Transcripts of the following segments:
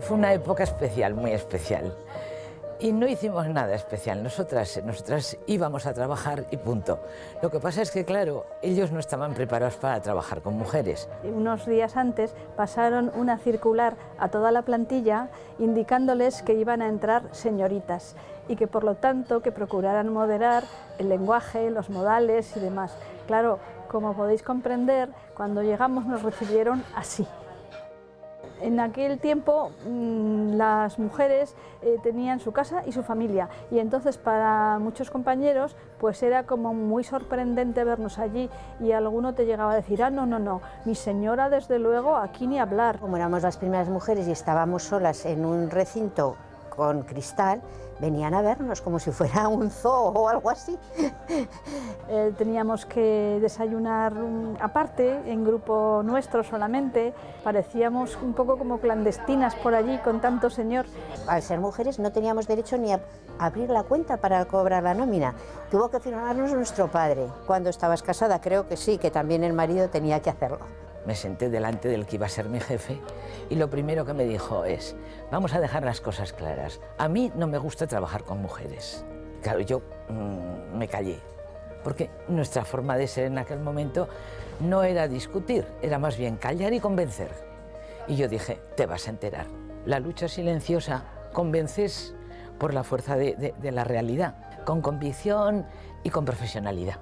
Fue una época especial, muy especial. Y no hicimos nada especial. Nosotras, nosotras íbamos a trabajar y punto. Lo que pasa es que, claro, ellos no estaban preparados para trabajar con mujeres. Unos días antes pasaron una circular a toda la plantilla indicándoles que iban a entrar señoritas y que, por lo tanto, que procuraran moderar el lenguaje, los modales y demás. Claro, como podéis comprender, cuando llegamos nos recibieron así en aquel tiempo mm, las mujeres eh, tenían su casa y su familia y entonces para muchos compañeros pues era como muy sorprendente vernos allí y alguno te llegaba a decir, ah, no, no, no, mi señora desde luego aquí ni hablar. Como éramos las primeras mujeres y estábamos solas en un recinto con cristal, venían a vernos como si fuera un zoo o algo así. Eh, teníamos que desayunar aparte, en grupo nuestro solamente. Parecíamos un poco como clandestinas por allí con tanto señor. Al ser mujeres no teníamos derecho ni a abrir la cuenta para cobrar la nómina. Tuvo que firmarnos nuestro padre. Cuando estabas casada creo que sí, que también el marido tenía que hacerlo me senté delante del que iba a ser mi jefe y lo primero que me dijo es, vamos a dejar las cosas claras, a mí no me gusta trabajar con mujeres. Claro, yo mm, me callé, porque nuestra forma de ser en aquel momento no era discutir, era más bien callar y convencer. Y yo dije, te vas a enterar. La lucha silenciosa convences por la fuerza de la realidad, con convicción y con profesionalidad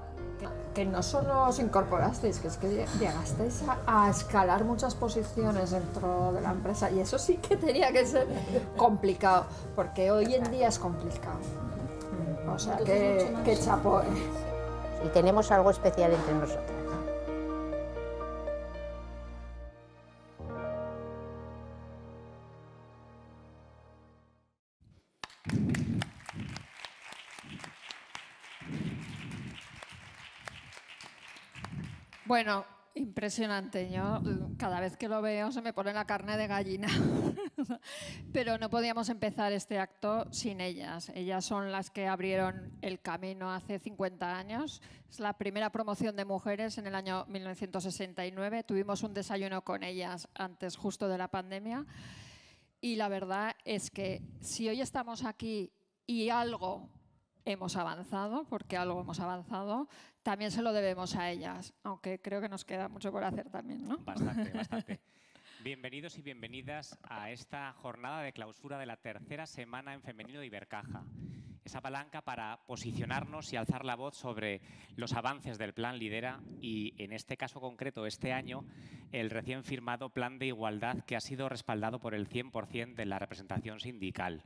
que no solo os incorporasteis, que es que llegasteis a, escalar muchas posiciones dentro de la empresa y eso sí que tenía que ser complicado, porque hoy en día es complicado. O sea, qué qué chapo. Eh. Y tenemos algo especial entre nosotros. Bueno, impresionante. Yo cada vez que lo veo se me pone la carne de gallina. Pero no podíamos empezar este acto sin ellas. Ellas son las que abrieron el camino hace 50 años. Es la primera promoción de mujeres en el año 1969. Tuvimos un desayuno con ellas antes justo de la pandemia. Y la verdad es que si hoy estamos aquí y algo hemos avanzado, porque algo hemos avanzado, también se lo debemos a ellas, aunque creo que nos queda mucho por hacer también, Bastante, bastante. Bienvenidos y bienvenidas a esta jornada de clausura de la tercera semana en femenino de Ibercaja. Esa palanca para posicionarnos y alzar la voz sobre los avances del Plan Lidera y, en este caso concreto, este año, el recién firmado Plan de Igualdad que ha sido respaldado por el 100% de la representación sindical.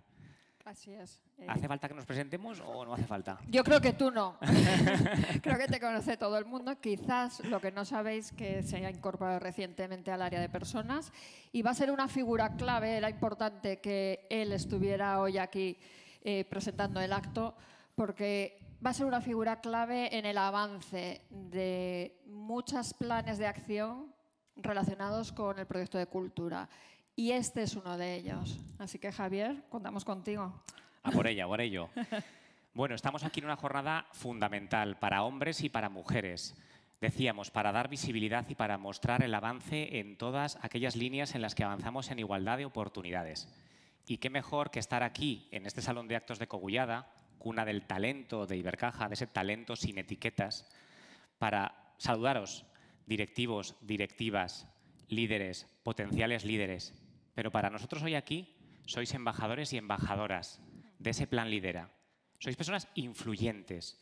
Así es. Eh. ¿Hace falta que nos presentemos o no hace falta? Yo creo que tú no. creo que te conoce todo el mundo. Quizás lo que no sabéis que se ha incorporado recientemente al área de personas y va a ser una figura clave. Era importante que él estuviera hoy aquí eh, presentando el acto porque va a ser una figura clave en el avance de muchos planes de acción relacionados con el proyecto de cultura. Y este es uno de ellos. Así que Javier, contamos contigo. A por ella, por ello. Bueno, estamos aquí en una jornada fundamental para hombres y para mujeres. Decíamos, para dar visibilidad y para mostrar el avance en todas aquellas líneas en las que avanzamos en igualdad de oportunidades. Y qué mejor que estar aquí, en este Salón de Actos de Cogullada, cuna del talento de Ibercaja, de ese talento sin etiquetas, para saludaros, directivos, directivas, líderes, potenciales líderes, pero para nosotros hoy aquí sois embajadores y embajadoras de ese plan lidera. Sois personas influyentes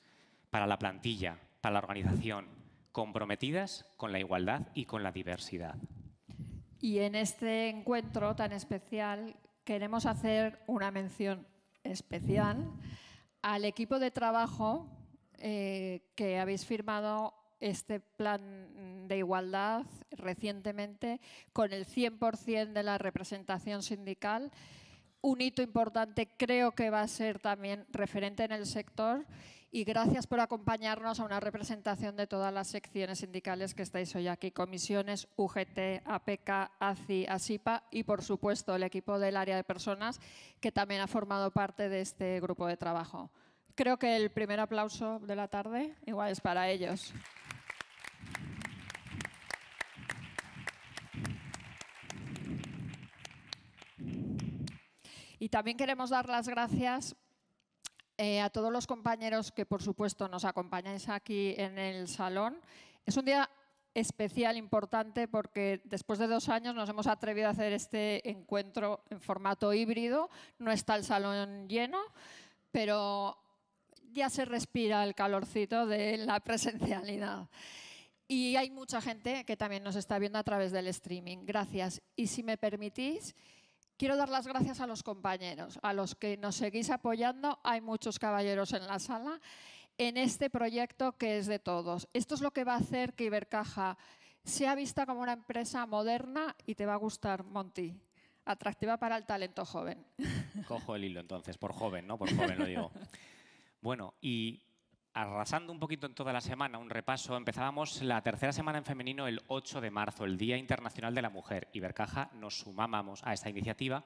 para la plantilla, para la organización, comprometidas con la igualdad y con la diversidad. Y en este encuentro tan especial queremos hacer una mención especial al equipo de trabajo eh, que habéis firmado este plan de igualdad recientemente con el 100% de la representación sindical. Un hito importante creo que va a ser también referente en el sector y gracias por acompañarnos a una representación de todas las secciones sindicales que estáis hoy aquí, comisiones, UGT, APK, ACI, ASIPA y por supuesto el equipo del área de personas que también ha formado parte de este grupo de trabajo. Creo que el primer aplauso de la tarde igual es para ellos. Y también queremos dar las gracias eh, a todos los compañeros que, por supuesto, nos acompañáis aquí en el salón. Es un día especial, importante, porque después de dos años nos hemos atrevido a hacer este encuentro en formato híbrido. No está el salón lleno, pero ya se respira el calorcito de la presencialidad. Y hay mucha gente que también nos está viendo a través del streaming. Gracias. Y si me permitís, Quiero dar las gracias a los compañeros, a los que nos seguís apoyando. Hay muchos caballeros en la sala en este proyecto que es de todos. Esto es lo que va a hacer que Ibercaja sea vista como una empresa moderna y te va a gustar, Monty. Atractiva para el talento joven. Cojo el hilo entonces, por joven, ¿no? Por joven lo digo. Bueno, y arrasando un poquito en toda la semana, un repaso, empezábamos la tercera semana en femenino el 8 de marzo, el Día Internacional de la Mujer. y Bercaja nos sumábamos a esta iniciativa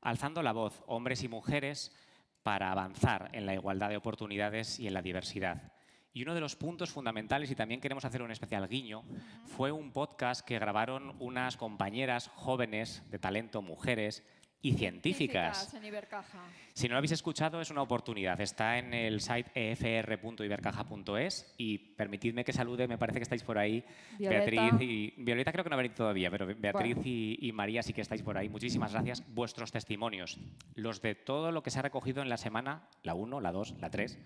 alzando la voz, hombres y mujeres, para avanzar en la igualdad de oportunidades y en la diversidad. Y uno de los puntos fundamentales, y también queremos hacer un especial guiño, fue un podcast que grabaron unas compañeras jóvenes de talento, mujeres, y científicas. Si no lo habéis escuchado, es una oportunidad. Está en el site efr.ibercaja.es y permitidme que salude, me parece que estáis por ahí, Beatriz y... Violeta creo que no ha todavía, pero Beatriz y, y, María sí que estáis por ahí. Muchísimas gracias. Vuestros testimonios, los de todo lo que se ha recogido en la semana, la 1, la 2, la 3,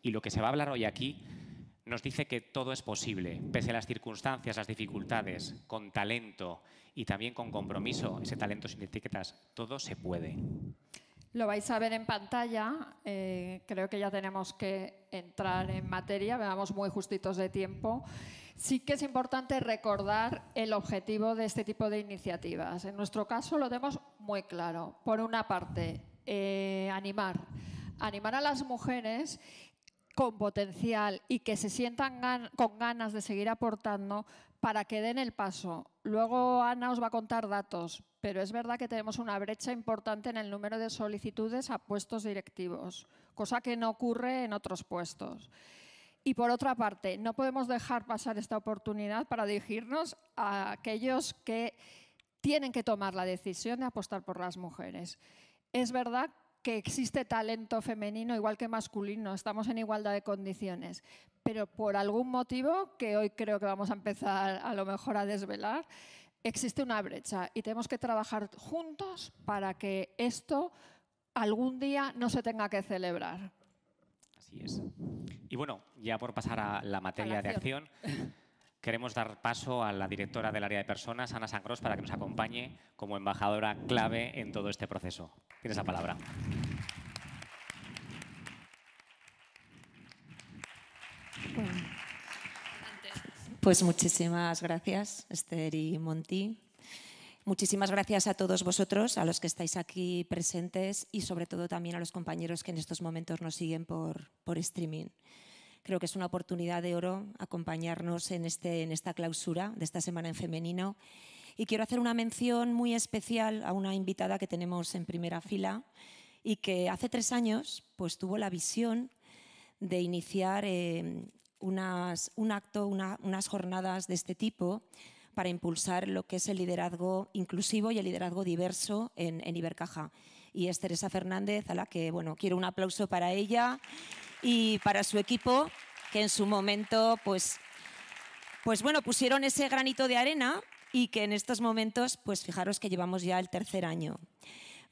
y lo que se va a hablar hoy aquí nos dice que todo es posible, pese a las circunstancias, las dificultades, con talento y también con compromiso, ese talento sin etiquetas, todo se puede. Lo vais a ver en pantalla, eh, creo que ya tenemos que entrar en materia, veamos muy justitos de tiempo. Sí que es importante recordar el objetivo de este tipo de iniciativas. En nuestro caso lo tenemos muy claro. Por una parte, eh, animar animar a las mujeres con potencial y que se sientan con ganas de seguir aportando para que den el paso. Luego Ana os va a contar datos, pero es verdad que tenemos una brecha importante en el número de solicitudes a puestos directivos, cosa que no ocurre en otros puestos. Y por otra parte, no podemos dejar pasar esta oportunidad para dirigirnos a aquellos que tienen que tomar la decisión de apostar por las mujeres. Es verdad que existe talento femenino igual que masculino, estamos en igualdad de condiciones, pero por algún motivo que hoy creo que vamos a empezar a lo mejor a desvelar, existe una brecha y tenemos que trabajar juntos para que esto algún día no se tenga que celebrar. Así es. Y bueno, ya por pasar a la materia de acción. queremos dar paso a la directora del área de personas, Ana Sangros, para que nos acompañe como embajadora clave en todo este proceso. Tienes la palabra. Pues muchísimas gracias, Esther y Monti. Muchísimas gracias a todos vosotros, a los que estáis aquí presentes y sobre todo también a los compañeros que en estos momentos nos siguen por, por streaming. Creo que es una oportunidad de oro acompañarnos en, este, en esta clausura de esta semana en femenino. Y quiero hacer una mención muy especial a una invitada que tenemos en primera fila y que hace tres años pues, tuvo la visión de iniciar eh, unas, un acto, unas jornadas de este tipo para impulsar lo que es el liderazgo inclusivo y el liderazgo diverso en, en Ibercaja. Y es Teresa Fernández, a la que bueno, quiero un aplauso para ella y para su equipo, que en su momento, pues, pues bueno, pusieron ese granito de arena y que en estos momentos, pues fijaros que llevamos ya el tercer año.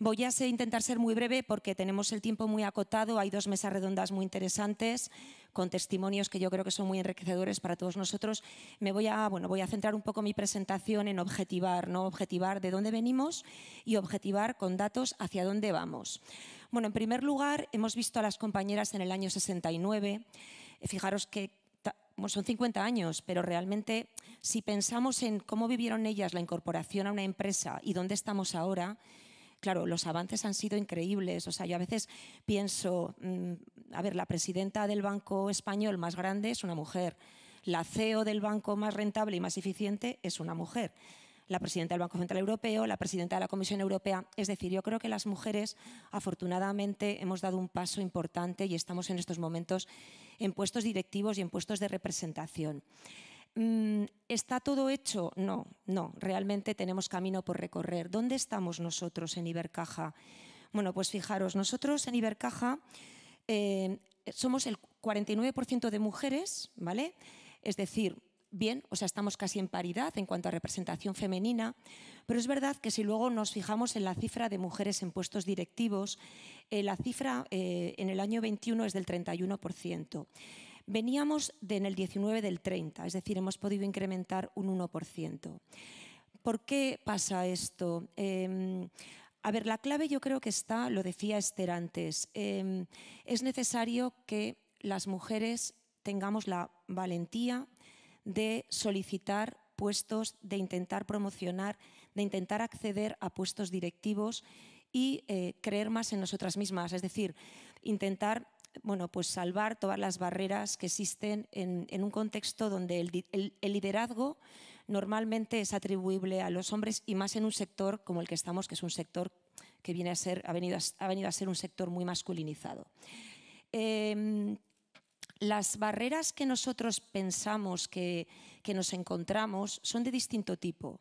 Voy a intentar ser muy breve porque tenemos el tiempo muy acotado, hay dos mesas redondas muy interesantes con testimonios que yo creo que son muy enriquecedores para todos nosotros. Me voy a, bueno, voy a centrar un poco mi presentación en objetivar, no objetivar de dónde venimos y objetivar con datos hacia dónde vamos. Bueno, en primer lugar, hemos visto a las compañeras en el año 69. Fijaros que son 50 años, pero realmente si pensamos en cómo vivieron ellas la incorporación a una empresa y dónde estamos ahora, Claro, los avances han sido increíbles. O sea, yo a veces pienso, mm, a ver, la presidenta del banco español más grande es una mujer. La CEO del banco más rentable y más eficiente es una mujer la presidenta del Banco Central Europeo, la presidenta de la Comisión Europea. Es decir, yo creo que las mujeres, afortunadamente, hemos dado un paso importante y estamos en estos momentos en puestos directivos y en puestos de representación. Mm, ¿Está todo hecho? No, no, realmente tenemos camino por recorrer. ¿Dónde estamos nosotros en Ibercaja? Bueno, pues fijaros, nosotros en Ibercaja eh, somos el 49% de mujeres, ¿vale? Es decir, bien, o sea, estamos casi en paridad en cuanto a representación femenina, pero es verdad que si luego nos fijamos en la cifra de mujeres en puestos directivos, eh, la cifra eh, en el año 21 es del 31%. Veníamos en el 19 del 30, es decir, hemos podido incrementar un 1%. ¿Por qué pasa esto? Em, a ver, la clave yo creo que está, lo decía Esther antes, em, es necesario que las mujeres tengamos la valentía de solicitar puestos, de intentar promocionar, de intentar acceder a puestos directivos y eh, creer más en nosotras mismas, es decir, intentar bueno, pues salvar todas las barreras que existen en, un contexto donde el, liderazgo normalmente es atribuible a los hombres y más en un sector como el que estamos, que es un sector que viene a ser, ha, venido a, ser un sector muy masculinizado. Em, las barreras que nosotros pensamos que, nos encontramos son de distinto tipo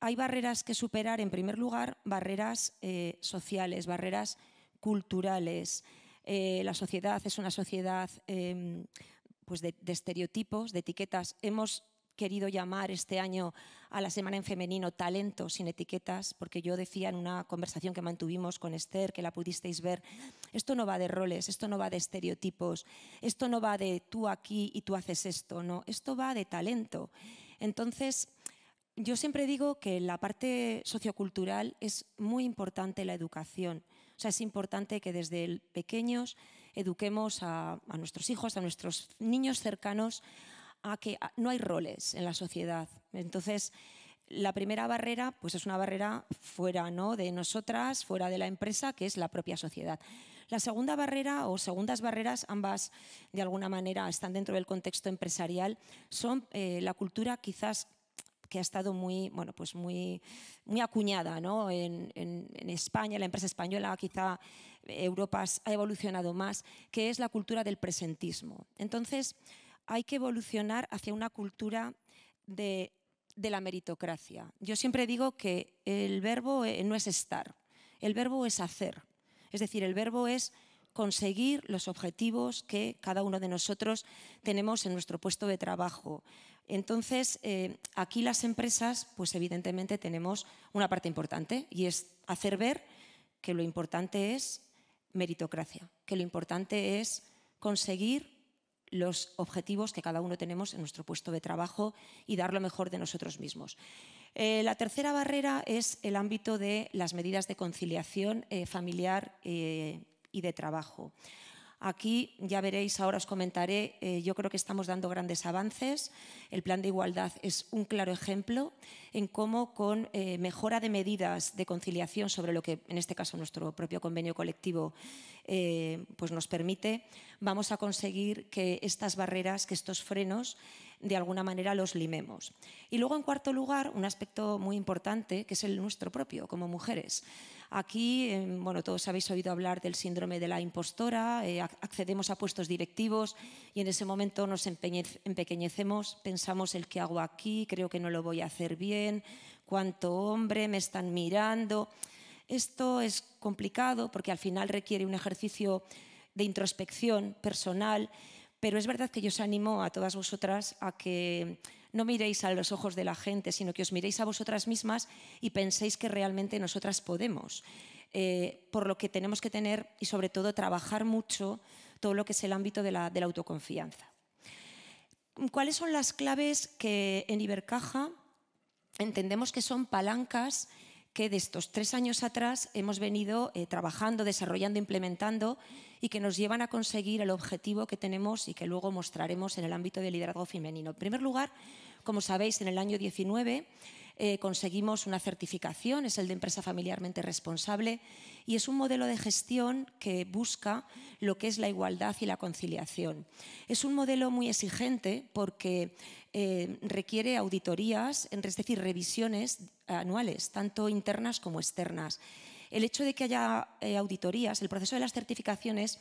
hay barreras que superar, en primer lugar, barreras eh, sociales, barreras culturales, eh, la sociedad es una sociedad em, pues de, de estereotipos, de etiquetas. Hemos querido llamar este año a la Semana en Femenino Talento sin etiquetas, porque yo decía en una conversación que mantuvimos con Esther, que la pudisteis ver, esto no va de roles, esto no va de estereotipos, esto no va de tú aquí y tú haces esto, no, esto va de talento. Entonces, yo siempre digo que la parte sociocultural es muy importante la educación. O sea, es importante que desde pequeños eduquemos a, nuestros hijos, a nuestros niños cercanos, a que no hay roles en la sociedad. Entonces, la primera barrera, pues es una barrera fuera ¿no? de nosotras, fuera de la empresa, que es la propia sociedad. La segunda barrera o segundas barreras, ambas de alguna manera están dentro del contexto empresarial, son eh, la cultura quizás que ha estado muy, bueno, pues muy, muy acuñada en, España, la empresa española, quizá eh, Europa ha evolucionado más, que es la cultura del presentismo. Entonces, hay que evolucionar hacia una cultura de, de la meritocracia. Yo siempre digo que el verbo eh, no es estar, el verbo es hacer. Es decir, el verbo es conseguir los objetivos que cada uno de nosotros tenemos en nuestro puesto de trabajo. Entonces, eh, aquí las empresas, pues evidentemente tenemos una parte importante y es hacer ver que lo importante es meritocracia, que lo importante es conseguir los objetivos que cada uno tenemos en nuestro puesto de trabajo y dar lo mejor de nosotros mismos. Eh, la tercera barrera es el ámbito de las medidas de conciliación eh, familiar eh, y de trabajo. Aquí ya veréis, ahora os comentaré, eh, yo creo que estamos dando grandes avances. El plan de igualdad es un claro ejemplo en cómo con eh, mejora de medidas de conciliación sobre lo que en este caso nuestro propio convenio colectivo eh, pues nos permite, vamos a conseguir que estas barreras, que estos frenos, de alguna manera los limemos. Y luego, en cuarto lugar, un aspecto muy importante, que es el nuestro propio como mujeres. Aquí, em, bueno, todos habéis oído hablar del síndrome de la impostora, eh, accedemos a puestos directivos y en ese momento nos empequeñecemos, pensamos el que hago aquí, creo que no lo voy a hacer bien, cuánto hombre, me están mirando. Esto es complicado porque al final requiere un ejercicio de introspección personal, pero es verdad que yo os animo a todas vosotras a que no miréis a los ojos de la gente, sino que os miréis a vosotras mismas y penséis que realmente nosotras podemos. Eh, por lo que tenemos que tener y sobre todo trabajar mucho todo lo que es el ámbito de la, autoconfianza. ¿Cuáles son las claves que en Ibercaja entendemos que son palancas que de estos tres años atrás hemos venido eh, trabajando, desarrollando, implementando y que nos llevan a conseguir el objetivo que tenemos y que luego mostraremos en el ámbito del liderazgo femenino. En primer lugar, como sabéis, en el año 19 eh, conseguimos una certificación, es el de empresa familiarmente responsable, y es un modelo de gestión que busca lo que es la igualdad y la conciliación. Es un modelo muy exigente porque eh, requiere auditorías, es decir, revisiones anuales, tanto internas como externas. El hecho de que haya eh, auditorías, el proceso de las certificaciones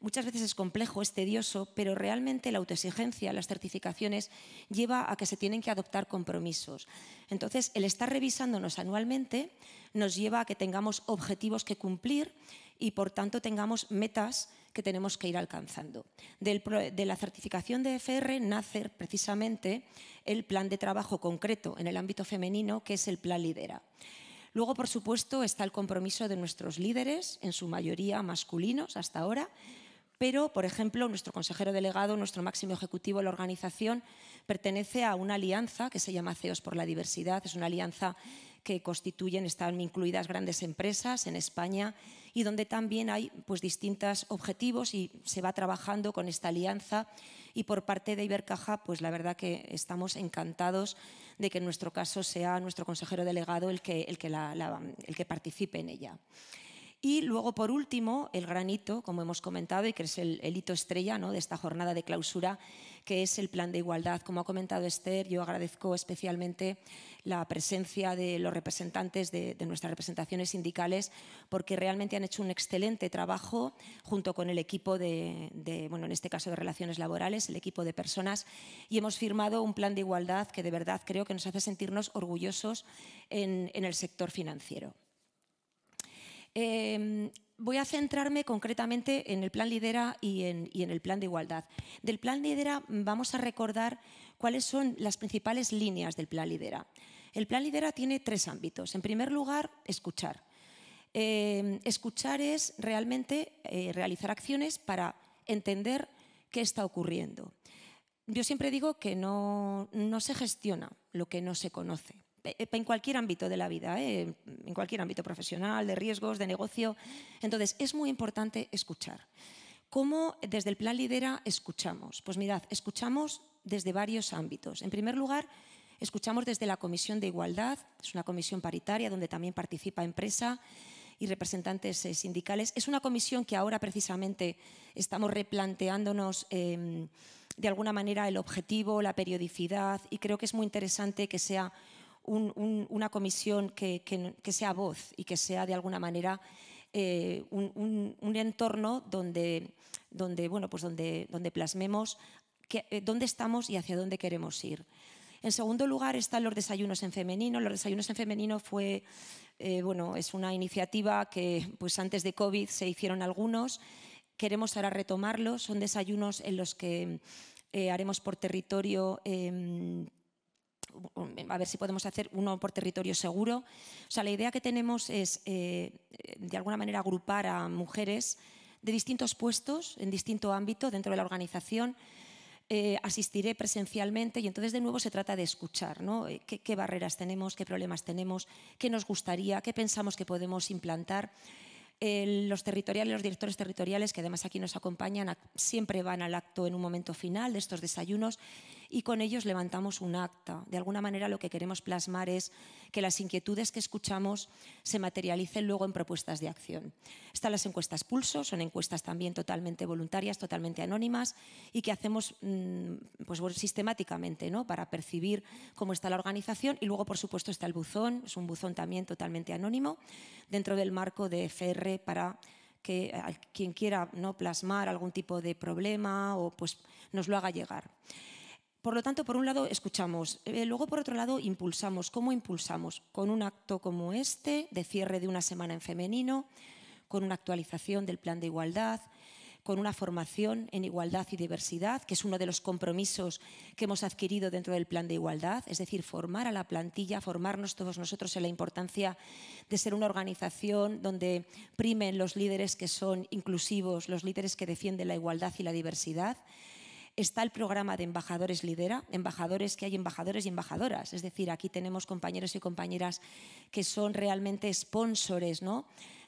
Muchas veces es complejo, es tedioso, pero realmente la autoexigencia, las certificaciones, lleva a que se tienen que adoptar compromisos. Entonces, el estar revisándonos anualmente nos lleva a que tengamos objetivos que cumplir y, por tanto, tengamos metas que tenemos que ir alcanzando. de la certificación de FR nace precisamente el plan de trabajo concreto en el ámbito femenino, que es el plan Lidera. Luego, por supuesto, está el compromiso de nuestros líderes, en su mayoría masculinos hasta ahora, pero, por ejemplo, nuestro consejero delegado, nuestro máximo ejecutivo de la organización, pertenece a una alianza que se llama CEOs por la Diversidad. Es una alianza que constituyen, están incluidas grandes empresas en España y donde también hay pues, distintos objetivos y se va trabajando con esta alianza. Y por parte de Ibercaja, pues la verdad que estamos encantados de que en nuestro caso sea nuestro consejero delegado el que, el que, el que participe en ella. Y luego, por último, el granito, como hemos comentado, y que es el, hito estrella de esta jornada de clausura, que es el plan de igualdad. Como ha comentado Esther, yo agradezco especialmente la presencia de los representantes de, nuestras representaciones sindicales, porque realmente han hecho un excelente trabajo junto con el equipo de, bueno, en este caso de relaciones laborales, el equipo de personas, y hemos firmado un plan de igualdad que de verdad creo que nos hace sentirnos orgullosos en el sector financiero. Em, voy a centrarme concretamente en el plan Lidera y en, el plan de igualdad. Del plan Lidera mm, vamos a recordar cuáles son las principales líneas del plan Lidera. El plan Lidera tiene tres ámbitos. En primer lugar, escuchar. Em, escuchar es realmente eh, realizar acciones para entender qué está ocurriendo. Yo siempre digo que no se gestiona lo que no se conoce. Eh, eh, en cualquier ámbito de la vida, eh, en cualquier ámbito profesional, de riesgos, de negocio. Entonces, es muy importante escuchar. ¿Cómo desde el Plan Lidera escuchamos? Pues mirad, escuchamos desde varios ámbitos. En primer lugar, escuchamos desde la Comisión de Igualdad, es una comisión paritaria donde también participa empresa y representantes sindicales. Es una comisión que ahora precisamente estamos replanteándonos em, de alguna manera el objetivo, la periodicidad y creo que es muy interesante que sea una comisión que, sea voz y que sea de alguna manera eh, un, entorno donde, donde, bueno, pues donde, donde plasmemos eh, dónde estamos y hacia dónde queremos ir. En segundo lugar están los desayunos en femenino. Los desayunos en femenino fue, eh, bueno, es una iniciativa que pues antes de COVID se hicieron algunos. Queremos ahora retomarlos. Son desayunos en los que haremos por territorio em, a ver si podemos hacer uno por territorio seguro. O sea, la idea que tenemos es, eh, de alguna manera, agrupar a mujeres de distintos puestos, en distinto ámbito dentro de la organización. Eh, asistiré presencialmente y entonces de nuevo se trata de escuchar eh, ¿Qué, barreras tenemos, qué problemas tenemos, qué nos gustaría, qué pensamos que podemos implantar los territoriales, los directores territoriales, que además aquí nos acompañan, siempre van al acto en un momento final de estos desayunos y con ellos levantamos un acta. De alguna manera lo que queremos plasmar es que las inquietudes que escuchamos se materialicen luego en propuestas de acción. Están las encuestas pulso, son encuestas también totalmente voluntarias, totalmente anónimas y que hacemos mm, pues, sistemáticamente ¿no? para percibir cómo está la organización y luego por supuesto está el buzón, es un buzón también totalmente anónimo dentro del marco de FR para que eh, quien quiera no plasmar algún tipo de problema o pues nos lo haga llegar. Por lo tanto, por un lado escuchamos, eh, luego por otro lado impulsamos. ¿Cómo impulsamos? Con un acto como este, de cierre de una semana en femenino, con una actualización del plan de igualdad, con una formación en igualdad y diversidad, que es uno de los compromisos que hemos adquirido dentro del plan de igualdad, es decir, formar a la plantilla, formarnos todos nosotros en la importancia de ser una organización donde primen los líderes que son inclusivos, los líderes que defienden la igualdad y la diversidad está el programa de embajadores lidera, embajadores que hay embajadores y embajadoras, es decir, aquí tenemos compañeros y compañeras que son realmente sponsores, ¿no?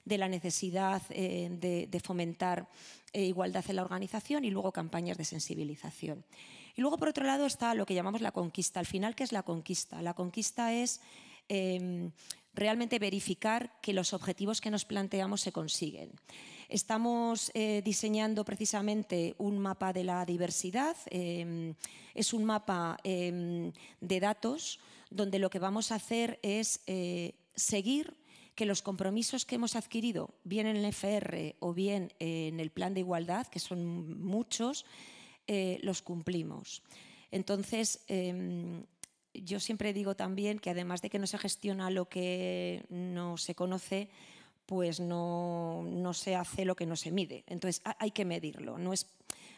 de la necesidad eh, de, fomentar eh, igualdad en la organización y luego campañas de sensibilización. Y luego, por otro lado, está lo que llamamos la conquista. Al final, ¿qué es la conquista? La conquista es em, realmente verificar que los objetivos que nos planteamos se consiguen. Estamos eh, diseñando precisamente un mapa de la diversidad. Em, es un mapa em, de datos donde lo que vamos a hacer es seguir que los compromisos que hemos adquirido, bien en el FR o bien en el plan de igualdad, que son muchos, eh, los cumplimos. Entonces, em, yo siempre digo también que además de que no se gestiona lo que no se conoce, pues no, se hace lo que no se mide. Entonces, hay que medirlo. No es,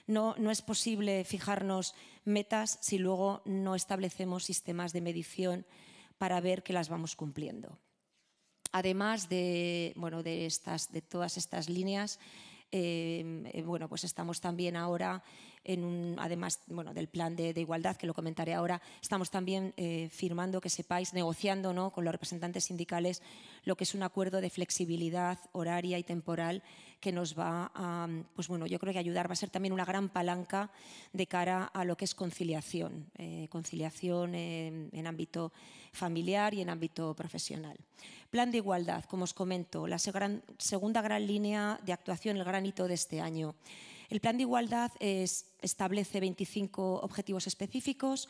no es posible fijarnos metas si luego no establecemos sistemas de medición para ver que las vamos cumpliendo además de, bueno, de, estas, de todas estas líneas, eh, eh, bueno, pues estamos también ahora además bueno, del plan de, igualdad, que lo comentaré ahora, estamos también eh, firmando, que sepáis, negociando ¿no? con los representantes sindicales lo que es un acuerdo de flexibilidad horaria y temporal que nos va a, pues bueno, yo creo que ayudar, va a ser también una gran palanca de cara a lo que es conciliación, eh, conciliación en, en ámbito familiar y en ámbito profesional. Plan de igualdad, como os comento, la segunda gran línea de actuación, el gran hito de este año. El plan de igualdad establece 25 objetivos específicos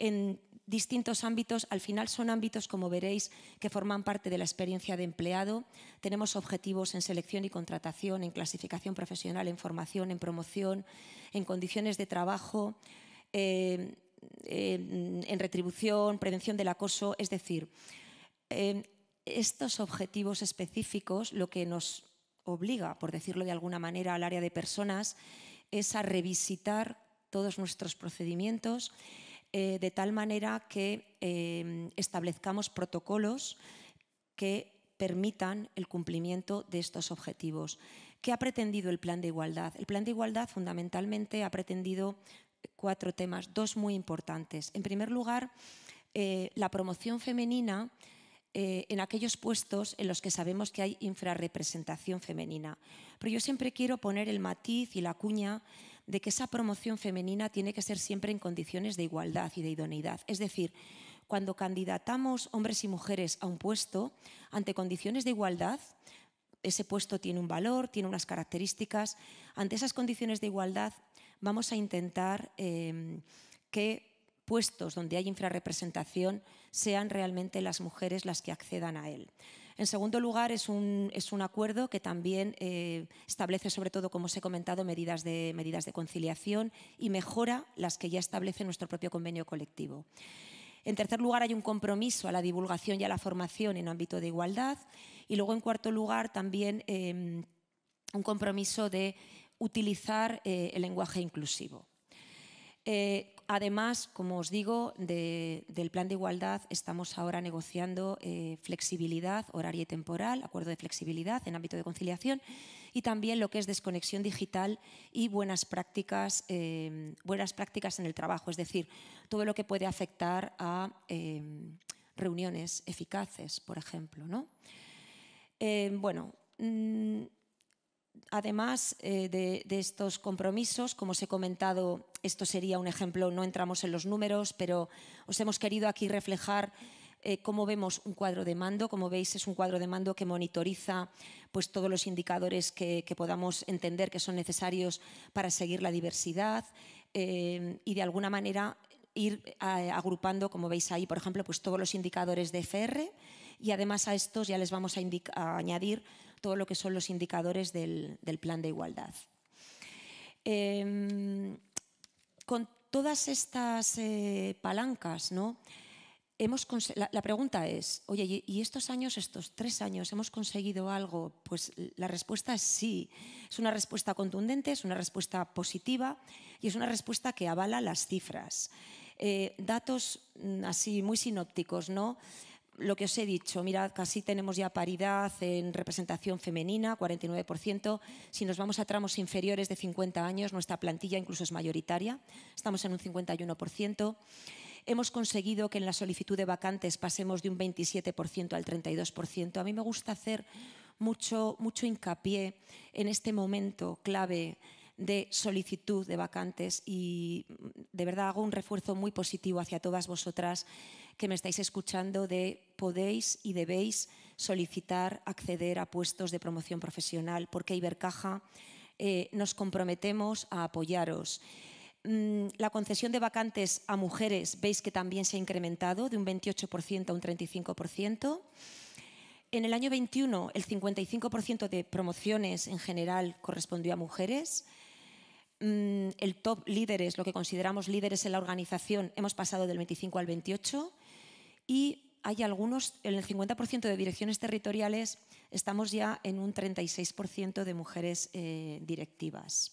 en distintos ámbitos. Al final son ámbitos, como veréis, que forman parte de la experiencia de empleado. Tenemos objetivos en selección y contratación, en clasificación profesional, en formación, en promoción, en condiciones de trabajo. Eh, en retribución, prevención del acoso, es decir, eh, estos objetivos específicos lo que nos obliga, por decirlo de alguna manera, al área de personas es a revisitar todos nuestros procedimientos eh, de tal manera que eh, establezcamos protocolos que permitan el cumplimiento de estos objetivos. ¿Qué ha pretendido el plan de igualdad? El plan de igualdad fundamentalmente ha pretendido cuatro temas, dos muy importantes. En primer lugar, eh, la promoción femenina eh, en aquellos puestos en los que sabemos que hay infrarrepresentación femenina. Pero yo siempre quiero poner el matiz y la cuña de que esa promoción femenina tiene que ser siempre en condiciones de igualdad y de idoneidad. Es decir, cuando candidatamos hombres y mujeres a un puesto, ante condiciones de igualdad, ese puesto tiene un valor, tiene unas características, ante esas condiciones de igualdad vamos a intentar eh, que puestos donde hay infrarrepresentación sean realmente las mujeres las que accedan a él. En segundo lugar, es un, es un acuerdo que también eh, establece, sobre todo, como os he comentado, medidas de, medidas de conciliación y mejora las que ya establece nuestro propio convenio colectivo. En tercer lugar, hay un compromiso a la divulgación y a la formación en ámbito de igualdad. Y luego, en cuarto lugar, también em, un compromiso de utilizar eh, el lenguaje inclusivo. Eh, Además, como os digo, del plan de igualdad estamos ahora negociando eh, flexibilidad horaria y temporal, acuerdo de flexibilidad en ámbito de conciliación y también lo que es desconexión digital y buenas prácticas, eh, buenas prácticas en el trabajo, es decir, todo lo que puede afectar a eh, reuniones eficaces, por ejemplo. ¿no? bueno, mm, Además eh, de, estos compromisos, como os he comentado, esto sería un ejemplo, no entramos en los números, pero os hemos querido aquí reflejar eh, cómo vemos un cuadro de mando. Como veis, es un cuadro de mando que monitoriza pues, todos los indicadores que, podamos entender que son necesarios para seguir la diversidad eh, y, de alguna manera, ir agrupando, como veis ahí, por ejemplo, pues todos los indicadores de FR y además a estos ya les vamos a añadir todo lo que son los indicadores del, plan de igualdad. Em, con todas estas eh, palancas, ¿no? Hemos la, pregunta es, oye, ¿y estos años, estos tres años, hemos conseguido algo? Pues la respuesta es sí. Es una respuesta contundente, es una respuesta positiva y es una respuesta que avala las cifras. Eh, datos mm, así muy sinópticos, ¿no? lo que os he dicho, mirad, casi tenemos ya paridad en representación femenina, 49%. Si nos vamos a tramos inferiores de 50 años, nuestra plantilla incluso es mayoritaria, estamos en un 51%. Hemos conseguido que en la solicitud de vacantes pasemos de un 27% al 32%. A mí me gusta hacer mucho, mucho hincapié en este momento clave de solicitud de vacantes y de verdad hago un refuerzo muy positivo hacia todas vosotras que me estáis escuchando de podéis y debéis solicitar acceder a puestos de promoción profesional, porque Ibercaja eh, nos comprometemos a apoyaros. Mm, la concesión de vacantes a mujeres veis que también se ha incrementado de un 28% a un 35%. En el año 21, el 55% de promociones en general correspondió a mujeres. Mm, el top líderes, lo que consideramos líderes en la organización, hemos pasado del 25 al 28 y hay algunos, en el 50% de direcciones territoriales estamos ya en un 36% de mujeres eh, directivas.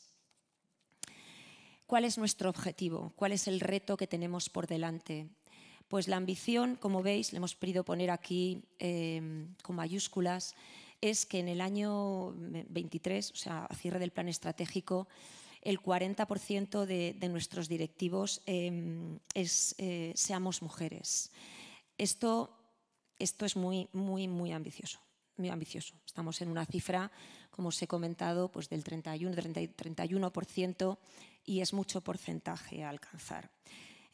¿Cuál es nuestro objetivo? ¿Cuál es el reto que tenemos por delante? Pues la ambición, como veis, le hemos pedido poner aquí eh, con mayúsculas, es que en el año 23, o sea, cierre del plan estratégico, el 40% de, nuestros directivos em, es, eh, seamos mujeres. Esto, esto es muy, muy, muy ambicioso. Muy ambicioso. Estamos en una cifra, como os he comentado, pues del 31, 31% y es mucho porcentaje a alcanzar.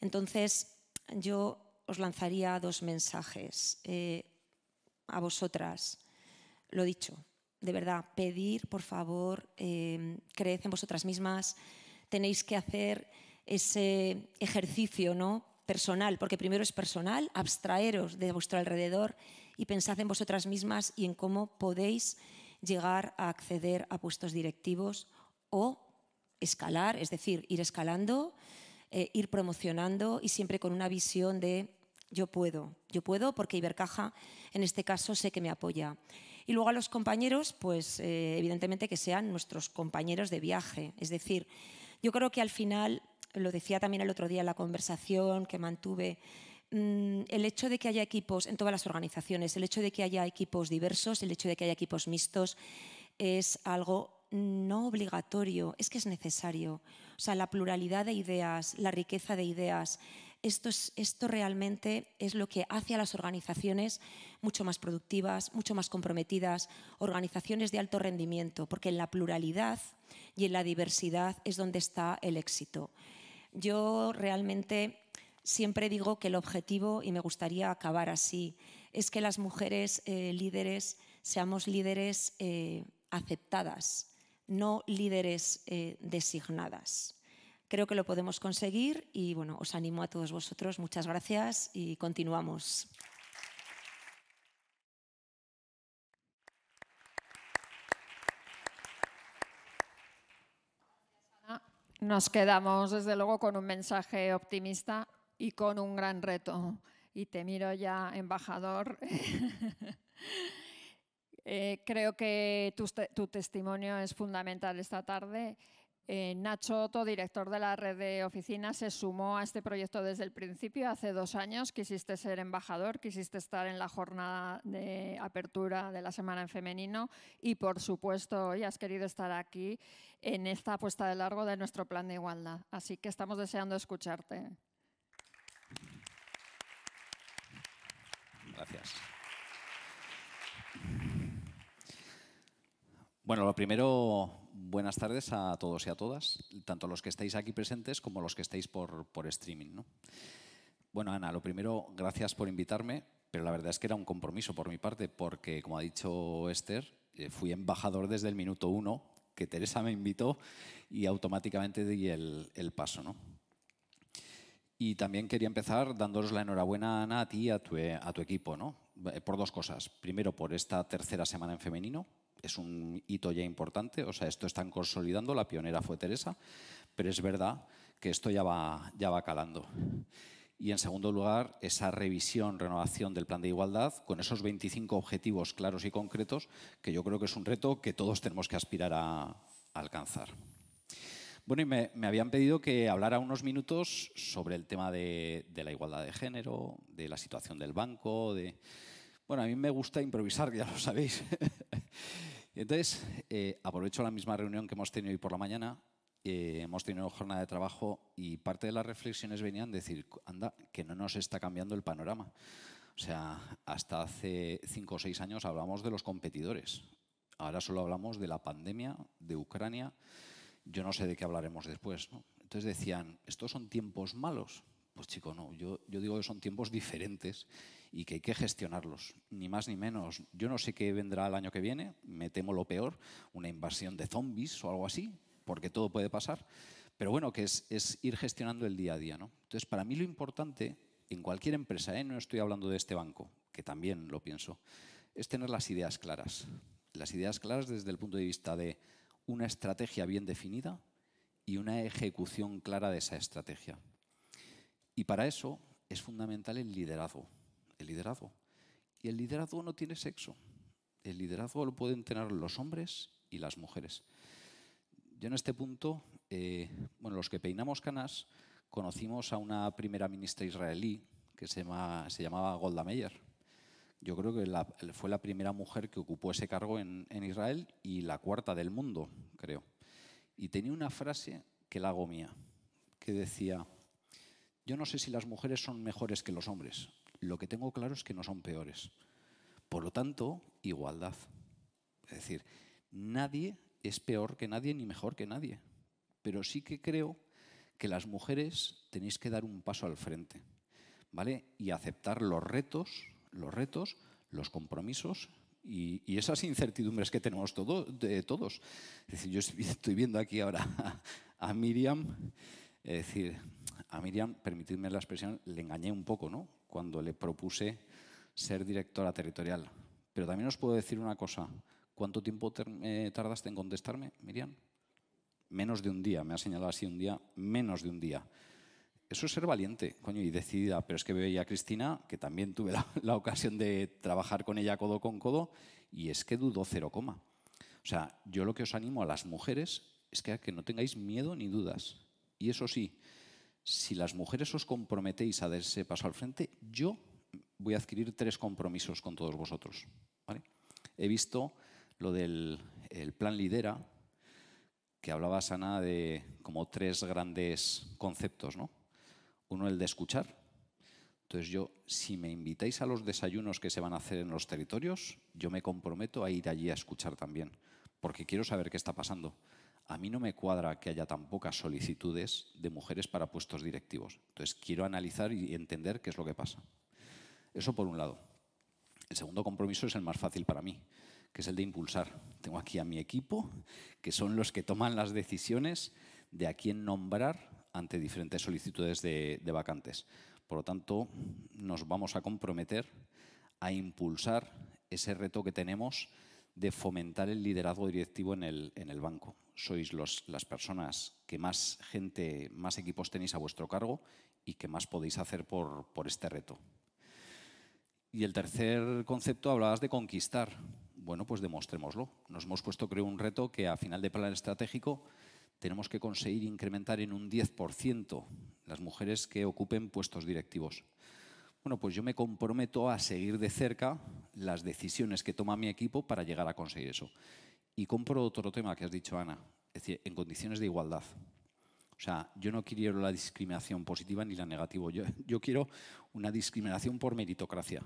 Entonces, yo os lanzaría dos mensajes eh, a vosotras. Lo dicho, de verdad, pedir, por favor, eh, creed en vosotras mismas, tenéis que hacer ese ejercicio ¿no? personal, porque primero es personal, abstraeros de vuestro alrededor y pensad en vosotras mismas y en cómo podéis llegar a acceder a puestos directivos o escalar, es decir, ir escalando, eh, ir promocionando y siempre con una visión de yo puedo, yo puedo porque Ibercaja en este caso sé que me apoya. Y luego a los compañeros, pues eh, evidentemente que sean nuestros compañeros de viaje. Es decir, yo creo que al final, lo decía también el otro día en la conversación que mantuve, mm, el hecho de que haya equipos en todas las organizaciones, el hecho de que haya equipos diversos, el hecho de que haya equipos mixtos, es algo no obligatorio, es que es necesario. O sea, la pluralidad de ideas, la riqueza de ideas, esto, realmente es lo que hace a las organizaciones mucho más productivas, mucho más comprometidas, organizaciones de alto rendimiento, porque en la pluralidad y en la diversidad es donde está el éxito. Yo realmente siempre digo que el objetivo, y me gustaría acabar así, es que las mujeres eh, líderes seamos líderes eh, aceptadas, no líderes eh, designadas. Creo que lo podemos conseguir y bueno, os animo a todos vosotros. Muchas gracias y continuamos. Nos quedamos, desde luego, con un mensaje optimista y con un gran reto. Y te miro ya, embajador. Eh, creo que tu, testimonio es fundamental esta tarde eh, Nacho Otto, director de la red de oficinas, se sumó a este proyecto desde el principio. Hace dos años quisiste ser embajador, quisiste estar en la jornada de apertura de la Semana en Femenino y, por supuesto, hoy has querido estar aquí en esta apuesta de largo de nuestro plan de igualdad. Así que estamos deseando escucharte. Gracias. Bueno, lo primero, buenas tardes a todos y a todas, tanto los que estáis aquí presentes como los que estáis por, streaming. Bueno, Ana, lo primero, gracias por invitarme, pero la verdad es que era un compromiso por mi parte, porque, como ha dicho Esther, eh, fui embajador desde el minuto uno, que Teresa me invitó y automáticamente di el, paso. ¿no? Y también quería empezar dándoles la enhorabuena, Ana, a ti y a tu, a tu equipo, ¿no? Eh, por dos cosas. Primero, por esta tercera semana en femenino, es un hito ya importante, o sea, esto están consolidando, la pionera fue Teresa, pero es verdad que esto ya va, ya va calando. Y en segundo lugar, esa revisión, renovación del plan de igualdad con esos 25 objetivos claros y concretos, que yo creo que es un reto que todos tenemos que aspirar a, alcanzar. Bueno, y me, habían pedido que hablara unos minutos sobre el tema de, la igualdad de género, de la situación del banco, de... Bueno, a mí me gusta improvisar, ya lo sabéis. entonces, eh, aprovecho la misma reunión que hemos tenido hoy por la mañana, eh, hemos tenido jornada de trabajo y parte de las reflexiones venían de decir, anda, que no nos está cambiando el panorama. O sea, hasta hace cinco o seis años hablamos de los competidores. Ahora solo hablamos de la pandemia, de Ucrania. Yo no sé de qué hablaremos después. Entonces decían, estos son tiempos malos. Pues chico, no, yo, digo que son tiempos diferentes y que hay que gestionarlos, ni más ni menos. Yo no sé qué vendrá el año que viene, me temo lo peor, una invasión de zombies o algo así, porque todo puede pasar, pero bueno, que es, ir gestionando el día a día. ¿no? Entonces, para mí lo importante en cualquier empresa, ¿eh? no estoy hablando de este banco, que también lo pienso, es tener las ideas claras. Las ideas claras desde el punto de vista de una estrategia bien definida y una ejecución clara de esa estrategia. Y para eso es fundamental el liderazgo. El liderazgo. Y el liderazgo no tiene sexo. El liderazgo lo pueden tener los hombres y las mujeres. Yo en este punto, eh, bueno, los que peinamos canas conocimos a una primera ministra israelí que se, llama, se llamaba Golda Meir. Yo creo que fue la primera mujer que ocupó ese cargo en, en Israel y la cuarta del mundo, creo. Y tenía una frase que la hago mía, que decía, yo no sé si las mujeres son mejores que los hombres. Lo que tengo claro es que no son peores. Por lo tanto, igualdad. Es decir, nadie es peor que nadie ni mejor que nadie. Pero sí que creo que las mujeres tenéis que dar un paso al frente, ¿vale? Y aceptar los retos, los retos, los compromisos y, esas incertidumbres que tenemos todos. Es decir, yo estoy viendo aquí ahora a, a Miriam, es decir, a Miriam, permitidme la expresión, le engañé un poco, ¿no? Cuando le propuse ser directora territorial. Pero también os puedo decir una cosa. ¿Cuánto tiempo eh, tardaste en contestarme, Miriam? Menos de un día, me ha señalado así un día, menos de un día. Eso es ser valiente, coño, y decidida. Pero es que veía a Cristina, que también tuve la, ocasión de trabajar con ella codo con codo, y es que dudó cero coma. O sea, yo lo que os animo a las mujeres es que no tengáis miedo ni dudas. Y eso sí, si las mujeres os comprometéis a dar ese paso al frente, yo voy a adquirir tres compromisos con todos vosotros. He visto lo del plan Lidera, que hablaba Sana de como tres grandes conceptos. ¿no? Uno, el de escuchar. Entonces yo, si me invitáis a los desayunos que se van a hacer en los territorios, yo me comprometo a ir allí a escuchar también, porque quiero saber qué está pasando a mí no me cuadra que haya tan pocas solicitudes de mujeres para puestos directivos. Entonces, quiero analizar y entender qué es lo que pasa. Eso por un lado. El segundo compromiso es el más fácil para mí, que es el de impulsar. Tengo aquí a mi equipo, que son los que toman las decisiones de a quién nombrar ante diferentes solicitudes de, vacantes. Por lo tanto, nos vamos a comprometer a impulsar ese reto que tenemos de fomentar el liderazgo directivo en el, en el banco. Sois las personas que más gente, más equipos tenéis a vuestro cargo y que más podéis hacer por, por este reto. Y el tercer concepto, hablabas de conquistar. Bueno, pues demostrémoslo. Nos hemos puesto, creo, un reto que a final de plan estratégico tenemos que conseguir incrementar en un 10% las mujeres que ocupen puestos directivos. Bueno, pues yo me comprometo a seguir de cerca las decisiones que toma mi equipo para llegar a conseguir eso. Y compro otro tema que has dicho, Ana, es decir, en condiciones de igualdad. O sea, yo no quiero la discriminación positiva ni la negativa. Yo, quiero una discriminación por meritocracia.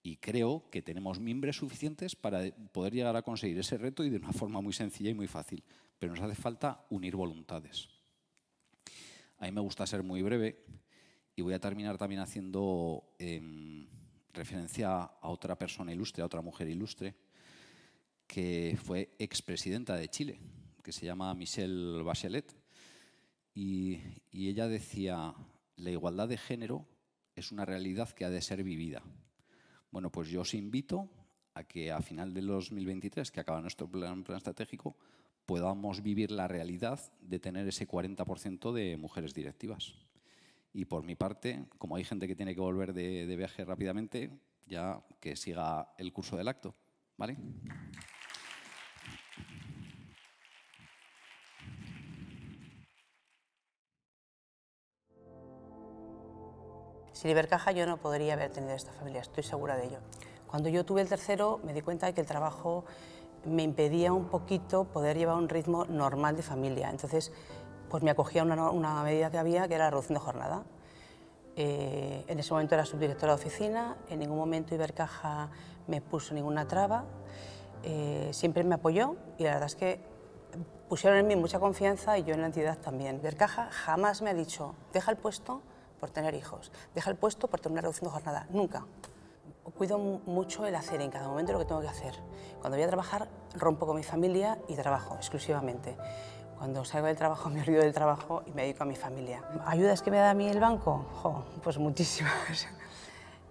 Y creo que tenemos mimbres suficientes para poder llegar a conseguir ese reto y de una forma muy sencilla y muy fácil. Pero nos hace falta unir voluntades. A mí me gusta ser muy breve y voy a terminar también haciendo em, referencia a otra persona ilustre, a otra mujer ilustre, que fue expresidenta de Chile, que se llama Michelle Bachelet. Y, ella decía, la igualdad de género es una realidad que ha de ser vivida. Bueno, pues yo os invito a que a final del 2023, que acaba nuestro plan, plan estratégico, podamos vivir la realidad de tener ese 40% de mujeres directivas. Y por mi parte, como hay gente que tiene que volver de, viaje rápidamente, ya que siga el curso del acto. ¿Vale? Sin Ibercaja yo no podría haber tenido esta familia, estoy segura de ello. Cuando yo tuve el tercero me di cuenta de que el trabajo me impedía un poquito poder llevar un ritmo normal de familia. Entonces, pues me acogía una, una medida que había, que era reducción de jornada. Eh, en ese momento era subdirectora de oficina, en ningún momento Ibercaja me puso ninguna traba, eh, siempre me apoyó y la verdad es que pusieron en mí mucha confianza y yo en la entidad también. Ibercaja jamás me ha dicho, deja el puesto por tener hijos, deja el puesto por tener una reducción de jornada, nunca. Cuido mucho el hacer en cada momento lo que tengo que hacer. Cuando voy a trabajar rompo con mi familia y trabajo exclusivamente. Cuando salgo del trabajo me olvido del trabajo y me dedico a mi familia. ¿Ayudas que me da a mí el banco? Jo, pues muchísimas.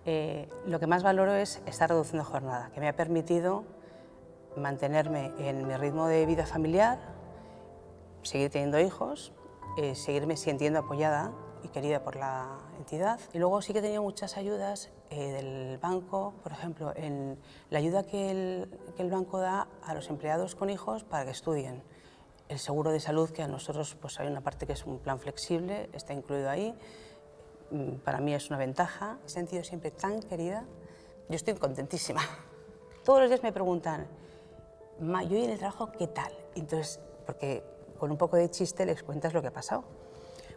Eh, lo que más valoro es estar reduciendo jornada, que me ha permitido mantenerme en mi ritmo de vida familiar, seguir teniendo hijos, eh, seguirme sintiendo apoyada y querida por la entidad. Y luego sí que he tenido muchas ayudas eh, del banco, por ejemplo, en la ayuda que el banco da a los empleados con hijos para que estudien el seguro de salud, que a nosotros pues, hay una parte que es un plan flexible, está incluido ahí, mm, para mí es una ventaja. he sentido siempre tan querida, yo estoy contentísima. Todos los días me preguntan, Ma, yo y en el trabajo, ¿qué tal? Entonces, porque con un poco de chiste les cuentas lo que ha pasado.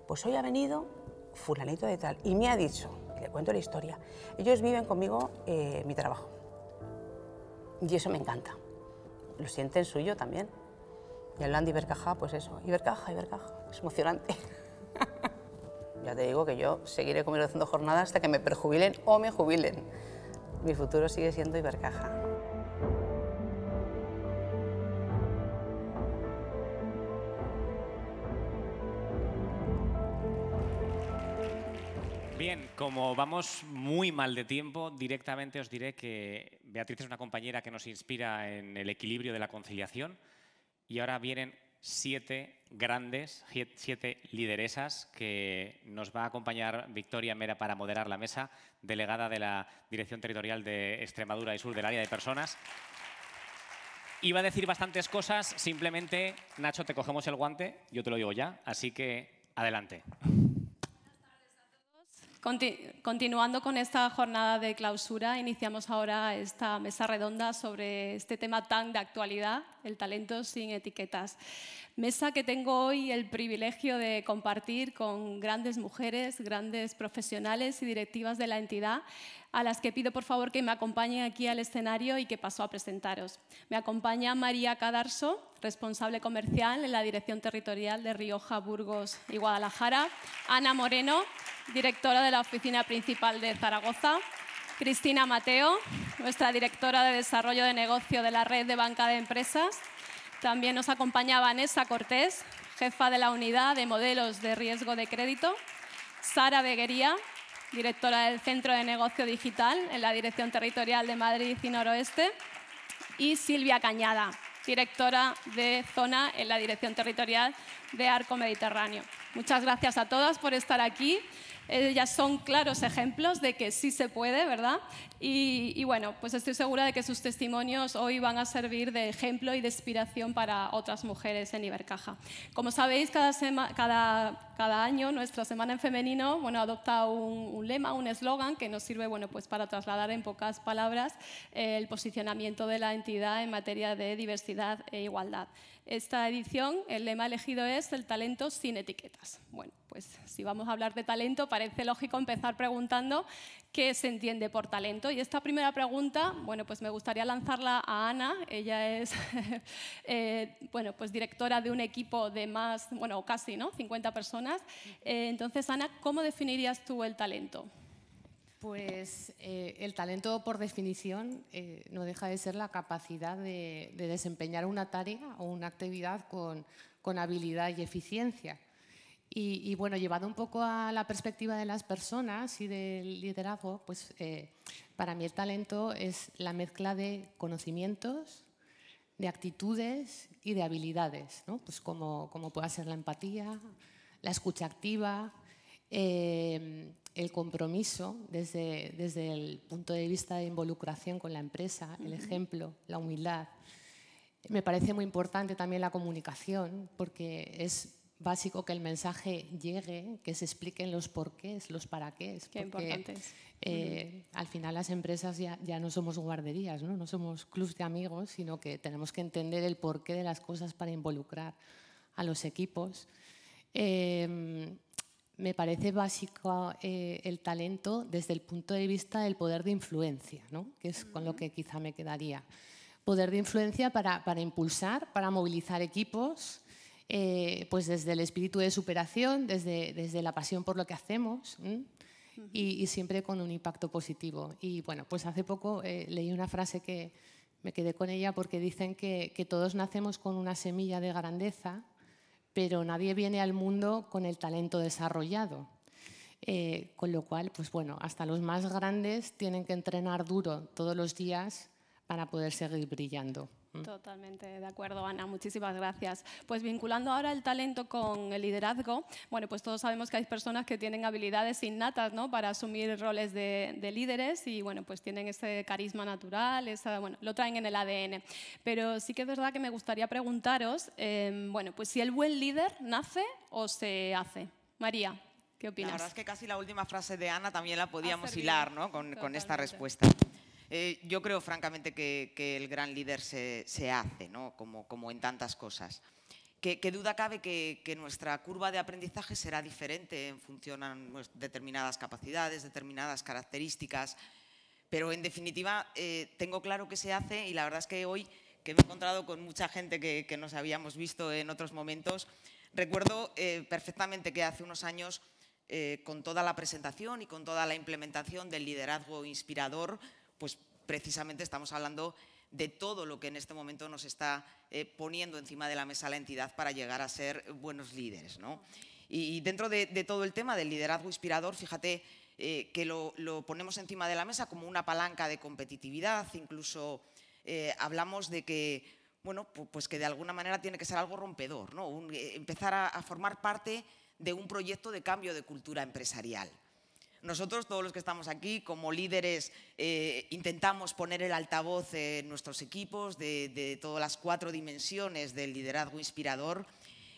Pues hoy ha venido fulanito de tal y me ha dicho, le cuento la historia, ellos viven conmigo eh, mi trabajo. Y eso me encanta. Lo sienten suyo también. Y hablando de Ibercaja, pues eso, Ibercaja, Ibercaja, es emocionante. ya te digo que yo seguiré comiendo haciendo jornadas hasta que me perjubilen o me jubilen. Mi futuro sigue siendo Ibercaja. Bien, como vamos muy mal de tiempo, directamente os diré que Beatriz es una compañera que nos inspira en el equilibrio de la conciliación y ahora vienen siete grandes, siete lideresas que nos va a acompañar Victoria Mera para moderar la mesa, delegada de la Dirección Territorial de Extremadura y Sur del área de personas. Iba a decir bastantes cosas, simplemente, Nacho, te cogemos el guante, yo te lo digo ya, así que adelante continuando con esta jornada de clausura, iniciamos ahora esta mesa redonda sobre este tema tan de actualidad, el talento sin etiquetas. Mesa que tengo hoy el privilegio de compartir con grandes mujeres, grandes profesionales y directivas de la entidad, a las que pido por favor que me acompañen aquí al escenario y que paso a presentaros. Me acompaña María Cadarso, responsable comercial en la Dirección Territorial de Rioja, Burgos y Guadalajara, Ana Moreno, directora de la Oficina Principal de Zaragoza, Cristina Mateo, nuestra directora de Desarrollo de Negocio de la Red de Banca de Empresas. También nos acompaña Vanessa Cortés, jefa de la Unidad de Modelos de Riesgo de Crédito, Sara Beguería, directora del Centro de Negocio Digital en la Dirección Territorial de Madrid y Noroeste, y Silvia Cañada, directora de zona en la Dirección Territorial de Arco Mediterráneo. Muchas gracias a todas por estar aquí. Ellas son claros ejemplos de que sí se puede, ¿verdad? Y, bueno, pues estoy segura de que sus testimonios hoy van a servir de ejemplo y de inspiración para otras mujeres en Ibercaja. Como sabéis, cada, cada cada año nuestra Semana en Femenino bueno, adopta un, lema, un eslogan que nos sirve bueno, pues para trasladar en pocas palabras eh, el posicionamiento de la entidad en materia de diversidad e igualdad. Esta edición, el lema elegido es el talento sin etiquetas. Bueno, pues si vamos a hablar de talento, parece lógico empezar preguntando qué se entiende por talento. Y esta primera pregunta, bueno, pues me gustaría lanzarla a Ana. Ella es, eh, bueno, pues directora de un equipo de más, bueno, casi, ¿no? 50 personas eh, entonces, Ana, ¿cómo definirías tú el talento? Pues eh, el talento, por definición, eh, no deja de ser la capacidad de, desempeñar una tarea o una actividad con, habilidad y eficiencia. Y, bueno, llevado un poco a la perspectiva de las personas y del liderazgo, pues para mí el talento es la mezcla de conocimientos, de actitudes y de habilidades, ¿no? pues como pueda ser la empatía, la escucha activa, eh, el compromiso desde, el punto de vista de involucración con la empresa, el ejemplo, la humildad. Me parece muy importante también la comunicación, porque es básico que el mensaje llegue, que se expliquen los porqués, los para qué. Qué importantes. Eh, al final las empresas ya, no somos guarderías, ¿no? no somos clubs de amigos, sino que tenemos que entender el porqué de las cosas para involucrar a los equipos. Em, me parece básico eh, el talento desde el punto de vista del poder de influencia, que es con lo que quizá me quedaría. Poder de influencia para, impulsar, para movilizar equipos, eh, pues desde el espíritu de superación, desde, la pasión por lo que hacemos. Y, siempre con un impacto positivo. Y bueno, pues hace poco eh, leí una frase que me quedé con ella porque dicen que todos nacemos con una semilla de grandeza, pero nadie viene al mundo con el talento desarrollado. Eh, con lo cual, pues bueno, hasta los más grandes tienen que entrenar duro todos los días para poder seguir brillando. Totalmente de acuerdo, Ana. Muchísimas gracias. Pues vinculando ahora el talento con el liderazgo, bueno, pues todos sabemos que hay personas que tienen habilidades innatas ¿no? para asumir roles de, líderes y, bueno, pues tienen ese carisma natural, bueno, lo traen en el ADN. Pero sí que es verdad que me gustaría preguntaros, em, bueno, pues si el buen líder nace o se hace. María, ¿qué opinas? La verdad es que casi la última frase de Ana también la podíamos hilar ¿no? con esta respuesta. Eh, yo creo, francamente, que, el gran líder se, hace, ¿no? como, en tantas cosas. ¿Qué, duda cabe que, nuestra curva de aprendizaje será diferente en función a pues, determinadas capacidades, determinadas características? Pero, en definitiva, eh, tengo claro que se hace y la verdad es que hoy que me he encontrado con mucha gente que, nos habíamos visto en otros momentos, recuerdo eh, perfectamente que hace unos años, con toda la presentación y con toda la implementación del liderazgo inspirador, pues precisamente estamos hablando de todo lo que en este momento nos está eh, poniendo encima de la mesa la entidad para llegar a ser buenos líderes. Y dentro de, todo el tema del liderazgo inspirador, fíjate eh, que lo, ponemos encima de la mesa como una palanca de competitividad, incluso eh, hablamos de que, bueno, pues que de alguna manera tiene que ser algo rompedor, empezar a, formar parte de un proyecto de cambio de cultura empresarial. Nosotros, todos los que estamos aquí, como líderes, eh, intentamos poner el altavoz en nuestros equipos de, todas las cuatro dimensiones del liderazgo inspirador.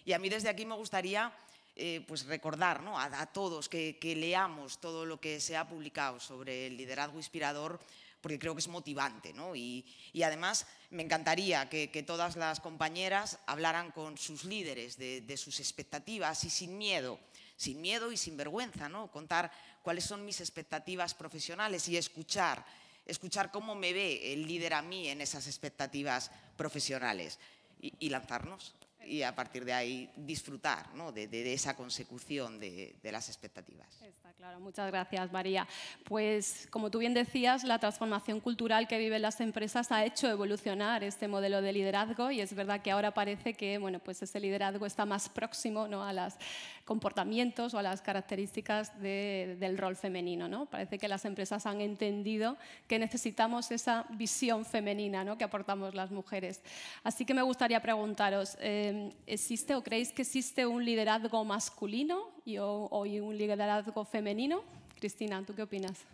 Y a mí desde aquí me gustaría eh, pues recordar ¿no? a, todos que, leamos todo lo que se ha publicado sobre el liderazgo inspirador, porque creo que es motivante. ¿no? Y, además me encantaría que, todas las compañeras hablaran con sus líderes de, de, sus expectativas y sin miedo, sin miedo y sin vergüenza, ¿no? contar cuáles son mis expectativas profesionales y escuchar, escuchar cómo me ve el líder a mí en esas expectativas profesionales y, lanzarnos y a partir de ahí disfrutar de, esa consecución de, las expectativas. Está claro, muchas gracias María. Pues como tú bien decías, la transformación cultural que viven las empresas ha hecho evolucionar este modelo de liderazgo y es verdad que ahora parece que bueno, pues ese liderazgo está más próximo ¿no? a las comportamientos o a las características del rol femenino. Parece que las empresas han entendido que necesitamos esa visión femenina que aportamos las mujeres. Así que me gustaría preguntaros, em, ¿existe o creéis que existe un liderazgo masculino y, o, un liderazgo femenino? Cristina, ¿tú qué opinas?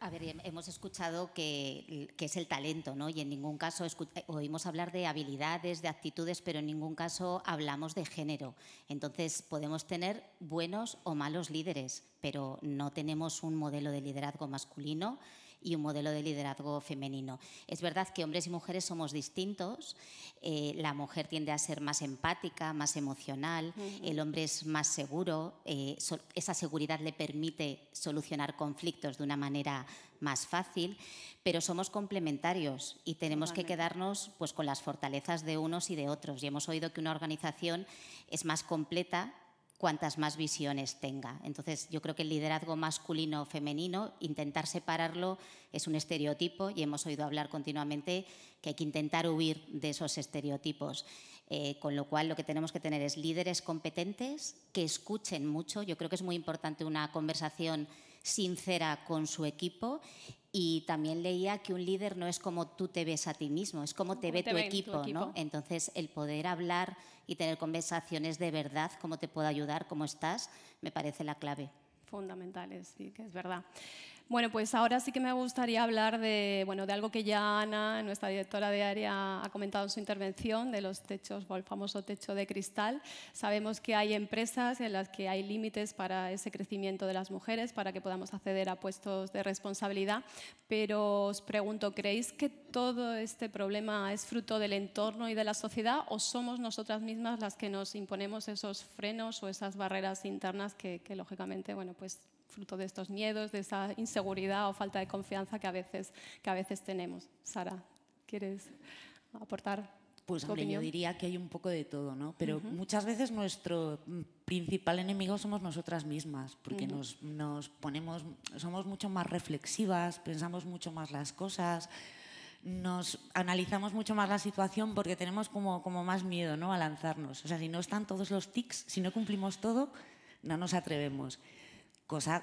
A ver, hemos escuchado que, es el talento, ¿no? Y en ningún caso eh, oímos hablar de habilidades, de actitudes, pero en ningún caso hablamos de género. Entonces, podemos tener buenos o malos líderes, pero no tenemos un modelo de liderazgo masculino y un modelo de liderazgo femenino. Es verdad que hombres y mujeres somos distintos, eh, la mujer tiende a ser más empática, más emocional, el hombre es más seguro, eh, esa seguridad le permite solucionar conflictos de una manera más fácil, pero somos complementarios y tenemos que quedarnos pues, con las fortalezas de unos y de otros. Y hemos oído que una organización es más completa cuantas más visiones tenga. Entonces, yo creo que el liderazgo masculino o femenino, intentar separarlo es un estereotipo y hemos oído hablar continuamente que hay que intentar huir de esos estereotipos. Eh, con lo cual, lo que tenemos que tener es líderes competentes que escuchen mucho. Yo creo que es muy importante una conversación sincera con su equipo y también leía que un líder no es como tú te ves a ti mismo, es como te ve tu, equipo, tu, equipo, ¿no? Entonces, el poder hablar y tener conversaciones de verdad, cómo te puedo ayudar, cómo estás, me parece la clave fundamentales, sí, que es verdad. Bueno, pues ahora sí que me gustaría hablar de, bueno, de algo que ya Ana, nuestra directora de área, ha comentado en su intervención, de los techos o el famoso techo de cristal. Sabemos que hay empresas en las que hay límites para ese crecimiento de las mujeres, para que podamos acceder a puestos de responsabilidad, pero os pregunto, ¿creéis que todo este problema es fruto del entorno y de la sociedad o somos nosotras mismas las que nos imponemos esos frenos o esas barreras internas que, que lógicamente, bueno, pues fruto de estos miedos, de esa inseguridad o falta de confianza que a veces, que a veces tenemos. Sara, ¿quieres aportar? Pues yo diría que hay un poco de todo, ¿no? Pero muchas veces nuestro principal enemigo somos nosotras mismas, porque nos, ponemos, somos mucho más reflexivas, pensamos mucho más las cosas, nos analizamos mucho más la situación porque tenemos como, como más miedo ¿no? a lanzarnos. O sea, si no están todos los tics, si no cumplimos todo, no nos atrevemos cosa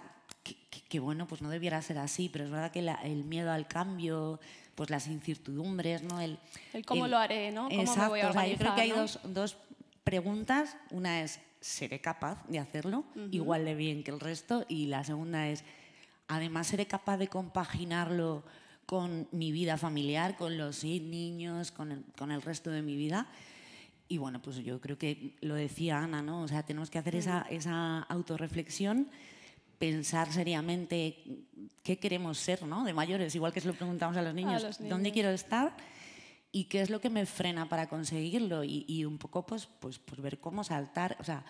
que, bueno, pues no debiera ser así, pero es verdad que el miedo al cambio, pues las incertidumbres, ¿no? El, cómo lo haré, ¿no? ¿Cómo exacto, me voy a o yo creo que hay dos, dos, preguntas. Una es, ¿seré capaz de hacerlo igual de bien que el resto? Y la segunda es, además, ¿seré capaz de compaginarlo con mi vida familiar, con los niños, con el, con el resto de mi vida? Y bueno, pues yo creo que lo decía Ana, ¿no? O sea, tenemos que hacer esa, esa autorreflexión pensar seriamente qué queremos ser ¿no? de mayores, igual que se lo preguntamos a los niños, ¿dónde quiero estar? ¿Y qué es lo que me frena para conseguirlo? Y, un poco pues, pues, pues, ver cómo saltar, o sea,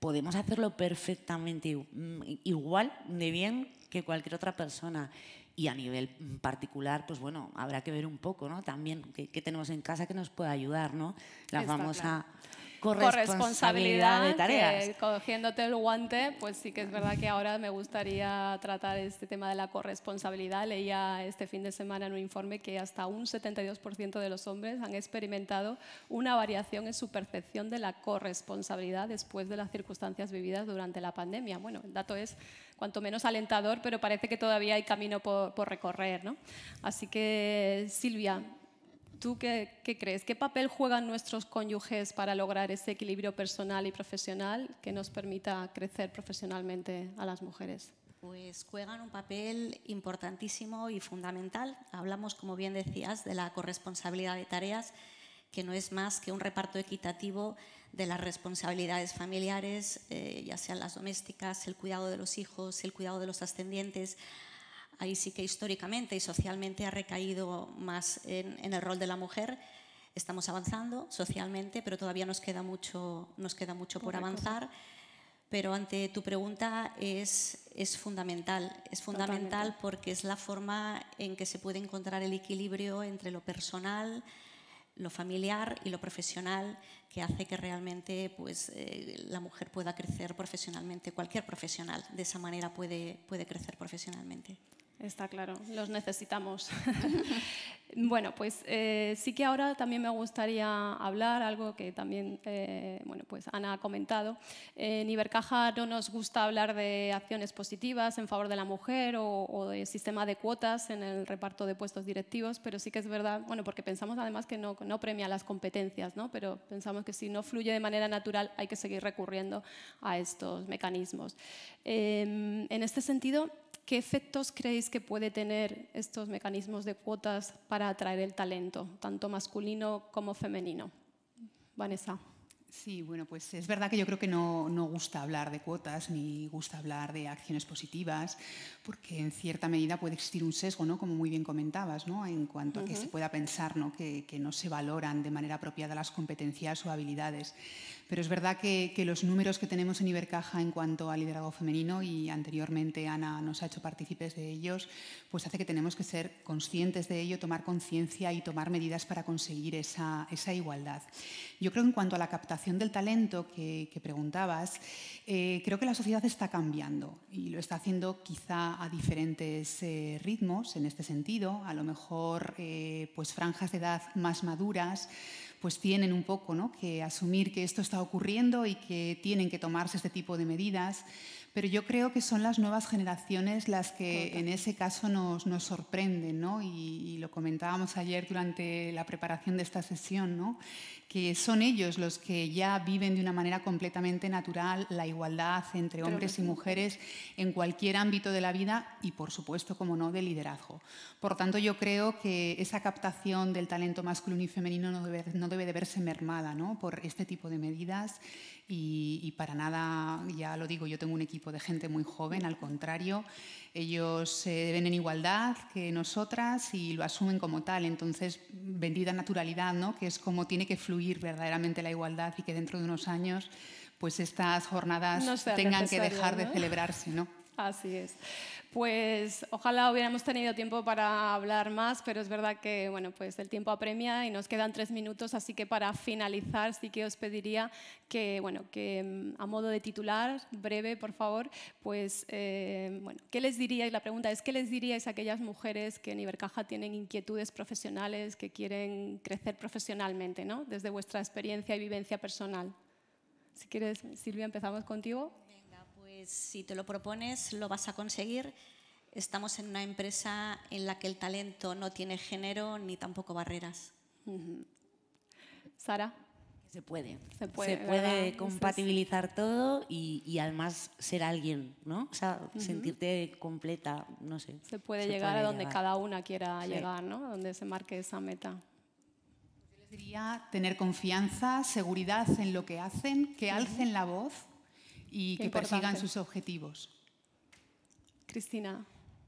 podemos hacerlo perfectamente mm, igual de bien que cualquier otra persona. Y a nivel particular, pues bueno, habrá que ver un poco, ¿no? También qué, tenemos en casa que nos pueda ayudar, ¿no? La famosa corresponsabilidad de tareas. cogiéndote el guante, pues sí que es verdad que ahora me gustaría tratar este tema de la corresponsabilidad. Leía este fin de semana en un informe que hasta un 72% de los hombres han experimentado una variación en su percepción de la corresponsabilidad después de las circunstancias vividas durante la pandemia. Bueno, el dato es cuanto menos alentador, pero parece que todavía hay camino por, por recorrer. ¿no? Así que, Silvia, ¿Tú qué, crees? ¿Qué papel juegan nuestros cónyuges para lograr ese equilibrio personal y profesional que nos permita crecer profesionalmente a las mujeres? Pues juegan un papel importantísimo y fundamental. Hablamos, como bien decías, de la corresponsabilidad de tareas, que no es más que un reparto equitativo de las responsabilidades familiares, eh, ya sean las domésticas, el cuidado de los hijos, el cuidado de los ascendientes, ahí sí que históricamente y socialmente ha recaído más en, el rol de la mujer. Estamos avanzando socialmente, pero todavía nos queda mucho, nos queda mucho por, avanzar. Pero ante tu pregunta es, fundamental, es fundamental porque es la forma en que se puede encontrar el equilibrio entre lo personal, lo familiar y lo profesional que hace que realmente pues, eh, la mujer pueda crecer profesionalmente, cualquier profesional de esa manera puede crecer profesionalmente. Está claro, los necesitamos. bueno, pues eh, sí que ahora también me gustaría hablar algo que también eh, bueno, pues Ana ha comentado. en Ibercaja no nos gusta hablar de acciones positivas en favor de la mujer o, de sistema de cuotas en el reparto de puestos directivos, pero sí que es verdad, bueno, porque pensamos además que no, no premia las competencias, ¿no? pero pensamos que si no fluye de manera natural hay que seguir recurriendo a estos mecanismos. Em, en este sentido, ¿Qué efectos creéis que puede tener estos mecanismos de cuotas para atraer el talento, tanto masculino como femenino? Vanessa. Sí, bueno, pues es verdad que yo creo que no, no, gusta hablar de cuotas ni gusta hablar de acciones positivas, porque en cierta medida puede existir un sesgo, ¿no? como muy bien comentabas, ¿no? en cuanto a que se pueda pensar ¿no? Que, que no se valoran de manera apropiada las competencias o habilidades. Pero es verdad que, los números que tenemos en Ibercaja en cuanto al liderazgo femenino, y anteriormente Ana nos ha hecho partícipes de ellos, pues hace que tenemos que ser conscientes de ello, tomar conciencia y tomar medidas para conseguir esa, igualdad. Yo creo que en cuanto a la captación del talento que, preguntabas, eh, creo que la sociedad está cambiando y lo está haciendo quizá a diferentes eh, ritmos en este sentido, a lo mejor eh, pues franjas de edad más maduras pues tienen un poco ¿no? que asumir que esto está ocurriendo y que tienen que tomarse este tipo de medidas. Pero yo creo que son las nuevas generaciones las que en ese caso nos, sorprenden, ¿no? Y, lo comentábamos ayer durante la preparación de esta sesión, Que son ellos los que ya viven de una manera completamente natural la igualdad entre hombres y mujeres en cualquier ámbito de la vida y, por supuesto, como no, de liderazgo. Por tanto, yo creo que esa captación del talento masculino y femenino no debe, no debe de verse mermada, ¿no? Por este tipo de medidas y, para nada, ya lo digo, yo tengo un equipo de gente muy joven, al contrario, ellos se eh, ven en igualdad que nosotras y lo asumen como tal. Entonces, vendida naturalidad, ¿no? que es como tiene que fluir verdaderamente la igualdad y que dentro de unos años pues estas jornadas tengan que dejar de celebrarse. ¿no? Así es. Pues ojalá hubiéramos tenido tiempo para hablar más, pero es verdad que pues el tiempo apremia y nos quedan tres minutos, así que para finalizar sí que os pediría que, bueno, que mm, a modo de titular, breve por favor, pues eh, bueno, ¿qué les diríais? La pregunta es, ¿qué les diríais a aquellas mujeres que en Ibercaja tienen inquietudes profesionales, que quieren crecer profesionalmente, ¿no? desde vuestra experiencia y vivencia personal? Si quieres, Silvia, empezamos contigo. Pues, si te lo propones, lo vas a conseguir. Estamos en una empresa en la que el talento no tiene género ni tampoco barreras. Sara. Se puede. Se puede, compatibilizar todo y, además ser alguien, ¿no? O sea, sentirte completa, no sé. Se puede llegar a donde cada una quiera llegar, ¿no? donde se marque esa meta. Yo les diría tener confianza, seguridad en lo que hacen, que alcen la voz, y que persigan sus objetivos. Cristina.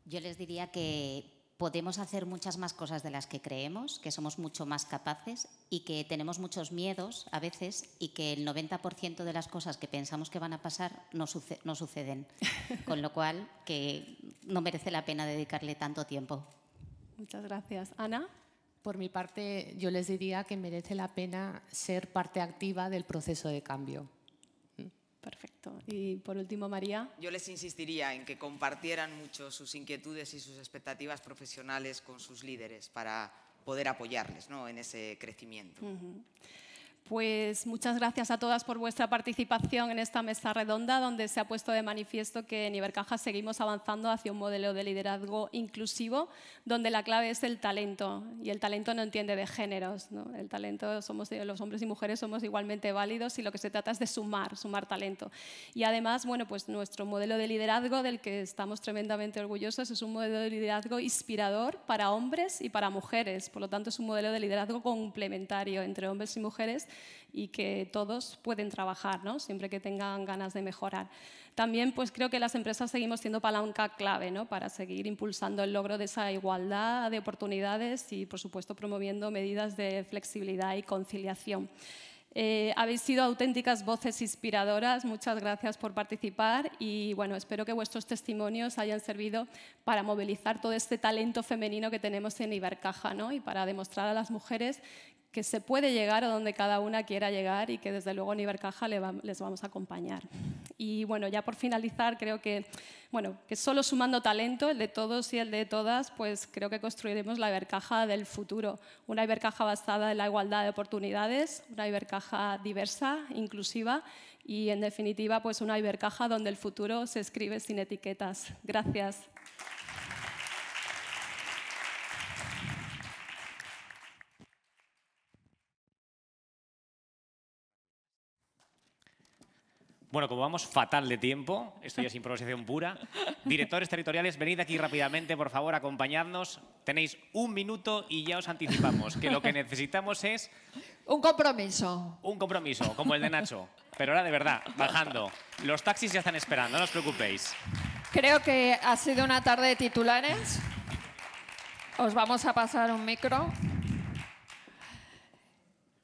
Yo les diría que podemos hacer muchas más cosas de las que creemos, que somos mucho más capaces y que tenemos muchos miedos a veces y que el 90% de las cosas que pensamos que van a pasar no, no suceden. Con lo cual, que no merece la pena dedicarle tanto tiempo. Muchas gracias. Ana. Por mi parte, yo les diría que merece la pena ser parte activa del proceso de cambio Perfecto. Y por último, María. Yo les insistiría en que compartieran mucho sus inquietudes y sus expectativas profesionales con sus líderes para poder apoyarles ¿no? en ese crecimiento. Pues muchas gracias a todas por vuestra participación en esta mesa redonda donde se ha puesto de manifiesto que en Ibercaja seguimos avanzando hacia un modelo de liderazgo inclusivo donde la clave es el talento y el talento no entiende de géneros. El talento somos eh, los hombres y mujeres somos igualmente válidos y lo que se trata es de sumar, sumar talento. Y además, bueno, pues nuestro modelo de liderazgo del que estamos tremendamente orgullosos es un modelo de liderazgo inspirador para hombres y para mujeres. Por lo tanto, es un modelo de liderazgo complementario entre hombres y mujeres y que todos pueden trabajar, siempre que tengan ganas de mejorar. También pues, creo que las empresas seguimos siendo palanca clave para seguir impulsando el logro de esa igualdad de oportunidades y, por supuesto, promoviendo medidas de flexibilidad y conciliación. Eh, habéis sido auténticas voces inspiradoras, muchas gracias por participar y bueno, espero que vuestros testimonios hayan servido para movilizar todo este talento femenino que tenemos en Ibercaja y para demostrar a las mujeres que se puede llegar a donde cada una quiera llegar y que desde luego en Ibercaja les vamos a acompañar. Y bueno, ya por finalizar, creo que, bueno, que solo sumando talento, el de todos y el de todas, pues creo que construiremos la Ibercaja del futuro. Una Ibercaja basada en la igualdad de oportunidades, una Ibercaja diversa, inclusiva y, en definitiva, pues una Ibercaja donde el futuro se escribe sin etiquetas. Gracias. Bueno, como vamos fatal de tiempo, esto ya es improvisación pura, directores territoriales, venid aquí rápidamente, por favor, acompañadnos. Tenéis un minuto y ya os anticipamos que lo que necesitamos es... Un compromiso. Un compromiso, como el de Nacho. Pero ahora de verdad, bajando. Los taxis ya están esperando, no os preocupéis. Creo que ha sido una tarde de titulares. Os vamos a pasar un micro.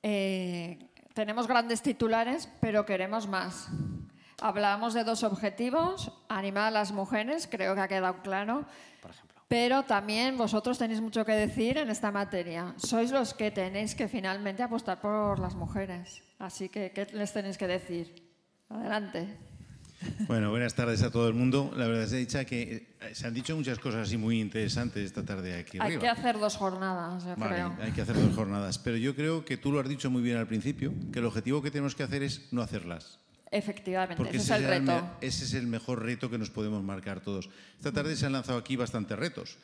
Eh, tenemos grandes titulares, pero queremos más. Hablábamos de dos objetivos, animar a las mujeres, creo que ha quedado claro. Pero también vosotros tenéis mucho que decir en esta materia. Sois los que tenéis que finalmente apostar por las mujeres. Así que, ¿qué les tenéis que decir? Adelante. Bueno, buenas tardes a todo el mundo. La verdad es que eh, se han dicho muchas cosas muy interesantes esta tarde aquí. Hay que hacer dos jornadas, yo creo. Hay que hacer dos jornadas. Pero yo creo que tú lo has dicho muy bien al principio, que el objetivo que tenemos que hacer es no hacerlas. Efectivamente, ese, es el reto. Ese es el mejor reto que nos podemos marcar todos. Esta tarde se han lanzado aquí bastantes retos.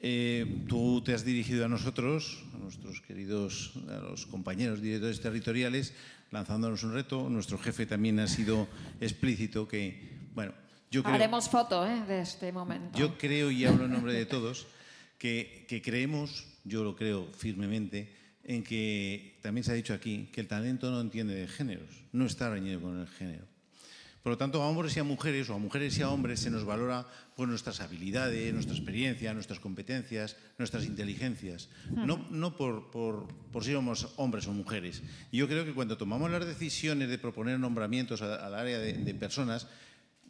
Eh, tú te has dirigido a nosotros, a nuestros queridos, a los compañeros directores territoriales, lanzándonos un reto. Nuestro jefe también ha sido explícito que, bueno, yo creo, Haremos foto ¿eh? de este momento. Yo creo, y hablo en nombre de todos, que creemos, yo lo creo firmemente, en que también se ha dicho aquí que el talento no entiende de géneros, no está reñido con el género. Por lo tanto, a hombres y a mujeres, o a mujeres y a hombres, se nos valora por pues, nuestras habilidades, nuestra experiencia, nuestras competencias, nuestras inteligencias. Hmm. No, por, si somos hombres o mujeres. Yo creo que cuando tomamos las decisiones de proponer nombramientos al área de personas,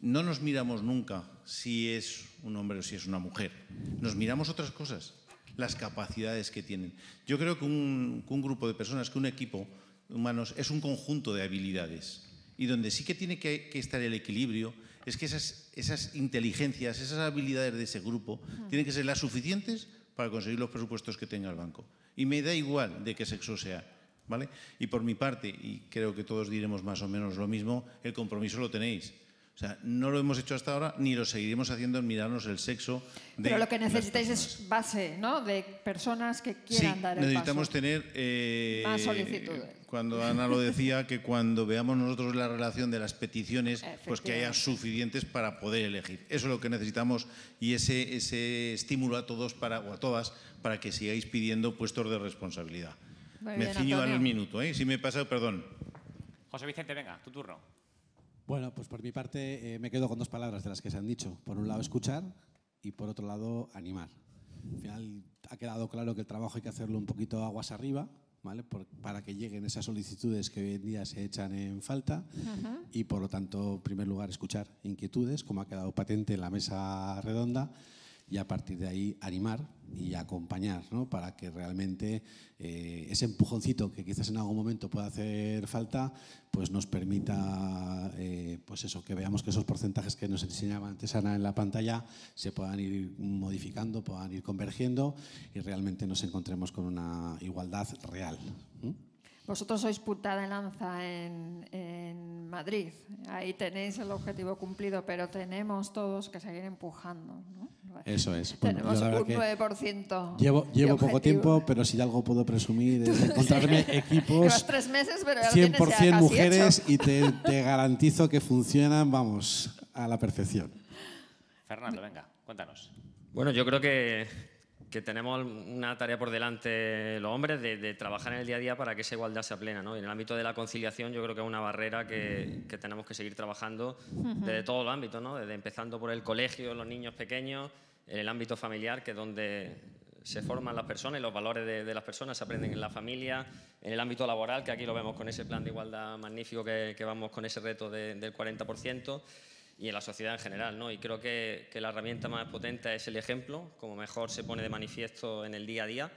no nos miramos nunca si es un hombre o si es una mujer. Nos miramos otras cosas las capacidades que tienen. Yo creo que un, grupo de personas, que un equipo humanos es un conjunto de habilidades y donde sí que tiene que, estar el equilibrio es que esas, esas, inteligencias, esas habilidades de ese grupo tienen que ser las suficientes para conseguir los presupuestos que tenga el banco. Y me da igual de qué sexo sea. ¿vale? Y por mi parte, y creo que todos diremos más o menos lo mismo, el compromiso lo tenéis. O sea, no lo hemos hecho hasta ahora ni lo seguiremos haciendo en mirarnos el sexo. De Pero lo que necesitáis es base, ¿no? De personas que quieran dar el paso. necesitamos tener... Eh, Más solicitudes. Cuando Ana lo decía, que cuando veamos nosotros la relación de las peticiones, pues que haya suficientes para poder elegir. Eso es lo que necesitamos y ese, ese estímulo a todos para, o a todas para que sigáis pidiendo puestos de responsabilidad. me al minuto, ¿eh? Si me he pasado, perdón. José Vicente, venga, tu turno. Bueno, pues por mi parte eh, me quedo con dos palabras de las que se han dicho. Por un lado, escuchar y por otro lado, animar. Al final ha quedado claro que el trabajo hay que hacerlo un poquito aguas arriba, ¿Vale? para que lleguen esas solicitudes que hoy en día se echan en falta y por lo tanto, en primer lugar, escuchar inquietudes, como ha quedado patente en la mesa redonda, y a partir de ahí animar y acompañar ¿no? para que realmente eh, ese empujoncito que quizás en algún momento pueda hacer falta pues nos permita eh, pues eso que veamos que esos porcentajes que nos enseñaba antes Ana en la pantalla se puedan ir modificando puedan ir convergiendo y realmente nos encontremos con una igualdad real Vosotros sois putada de lanza en, en, Madrid, ahí tenéis el objetivo cumplido, pero tenemos todos que seguir empujando. ¿no? Eso es. Tenemos un 9%. Llevo, llevo poco tiempo, pero si algo puedo presumir es encontrarme equipos tres meses, 100% mujeres y te, te garantizo que funcionan, vamos, a la perfección. Fernando, venga, cuéntanos. Bueno, yo creo que que tenemos una tarea por delante los hombres de, trabajar en el día a día para que esa igualdad sea plena. en el ámbito de la conciliación yo creo que es una barrera que, tenemos que seguir trabajando desde todo el ámbito, ¿no? desde empezando por el colegio, los niños pequeños, en el ámbito familiar, que es donde se forman las personas y los valores de, las personas se aprenden en la familia, en el ámbito laboral, que aquí lo vemos con ese plan de igualdad magnífico que, vamos con ese reto del 40% y en la sociedad en general. ¿no? Y creo que, que, la herramienta más potente es el ejemplo, como mejor se pone de manifiesto en el día a día.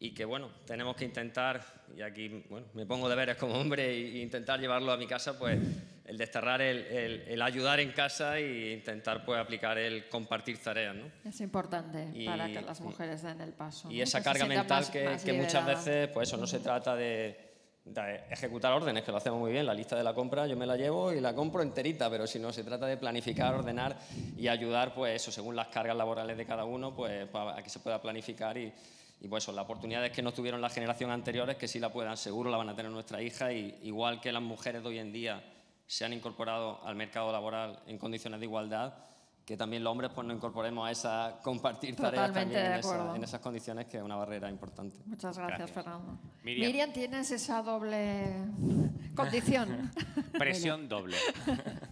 Y que bueno, tenemos que intentar, y aquí bueno, me pongo deberes como hombre, e intentar llevarlo a mi casa, pues el desterrar el, el, ayudar en casa e intentar pues, aplicar el compartir tareas. ¿no? Es importante para que las mujeres den el paso. Y esa carga mental que, que muchas veces, pues eso, no se trata de ejecutar órdenes, que lo hacemos muy bien, la lista de la compra yo me la llevo y la compro enterita, pero si no, se trata de planificar, ordenar y ayudar, pues eso, según las cargas laborales de cada uno, pues, pues a que se pueda planificar y, pues la las oportunidades que no tuvieron la generación anteriores, que sí la puedan, seguro la van a tener nuestra hija, y igual que las mujeres de hoy en día se han incorporado al mercado laboral en condiciones de igualdad, que también los hombres pues, nos incorporemos a esa compartir tareas también en, esas condiciones, que es una barrera importante. Muchas gracias, Fernando. Miriam. tienes esa doble condición. Presión doble.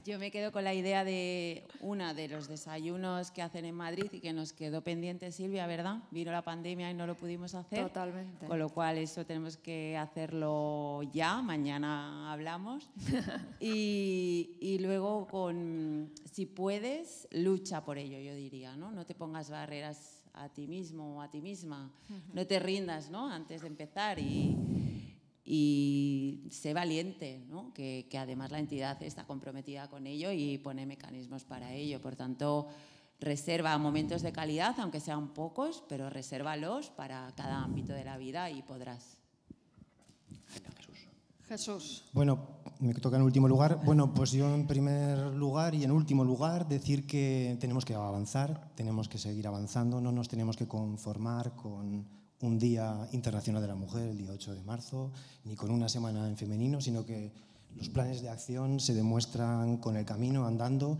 Yo me quedo con la idea de una de los desayunos que hacen en Madrid y que nos quedó pendiente Silvia, ¿verdad? Vino la pandemia y no lo pudimos hacer. Totalmente. Con lo cual eso tenemos que hacerlo ya, mañana hablamos. y, y luego con, si puedes, lucha por ello, yo diría, ¿no? No te pongas barreras a ti mismo o a ti misma, no te rindas, ¿no? Antes de empezar y, sé valiente, ¿no? que, que, además la entidad está comprometida con ello y pone mecanismos para ello. Por tanto, reserva momentos de calidad, aunque sean pocos, pero resérvalos para cada ámbito de la vida y podrás. Jesús. Bueno, me toca en último lugar. Bueno, pues yo en primer lugar y en último lugar decir que tenemos que avanzar, tenemos que seguir avanzando, no nos tenemos que conformar con un Día Internacional de la Mujer, el día 8 de marzo, ni con una semana en femenino, sino que los planes de acción se demuestran con el camino, andando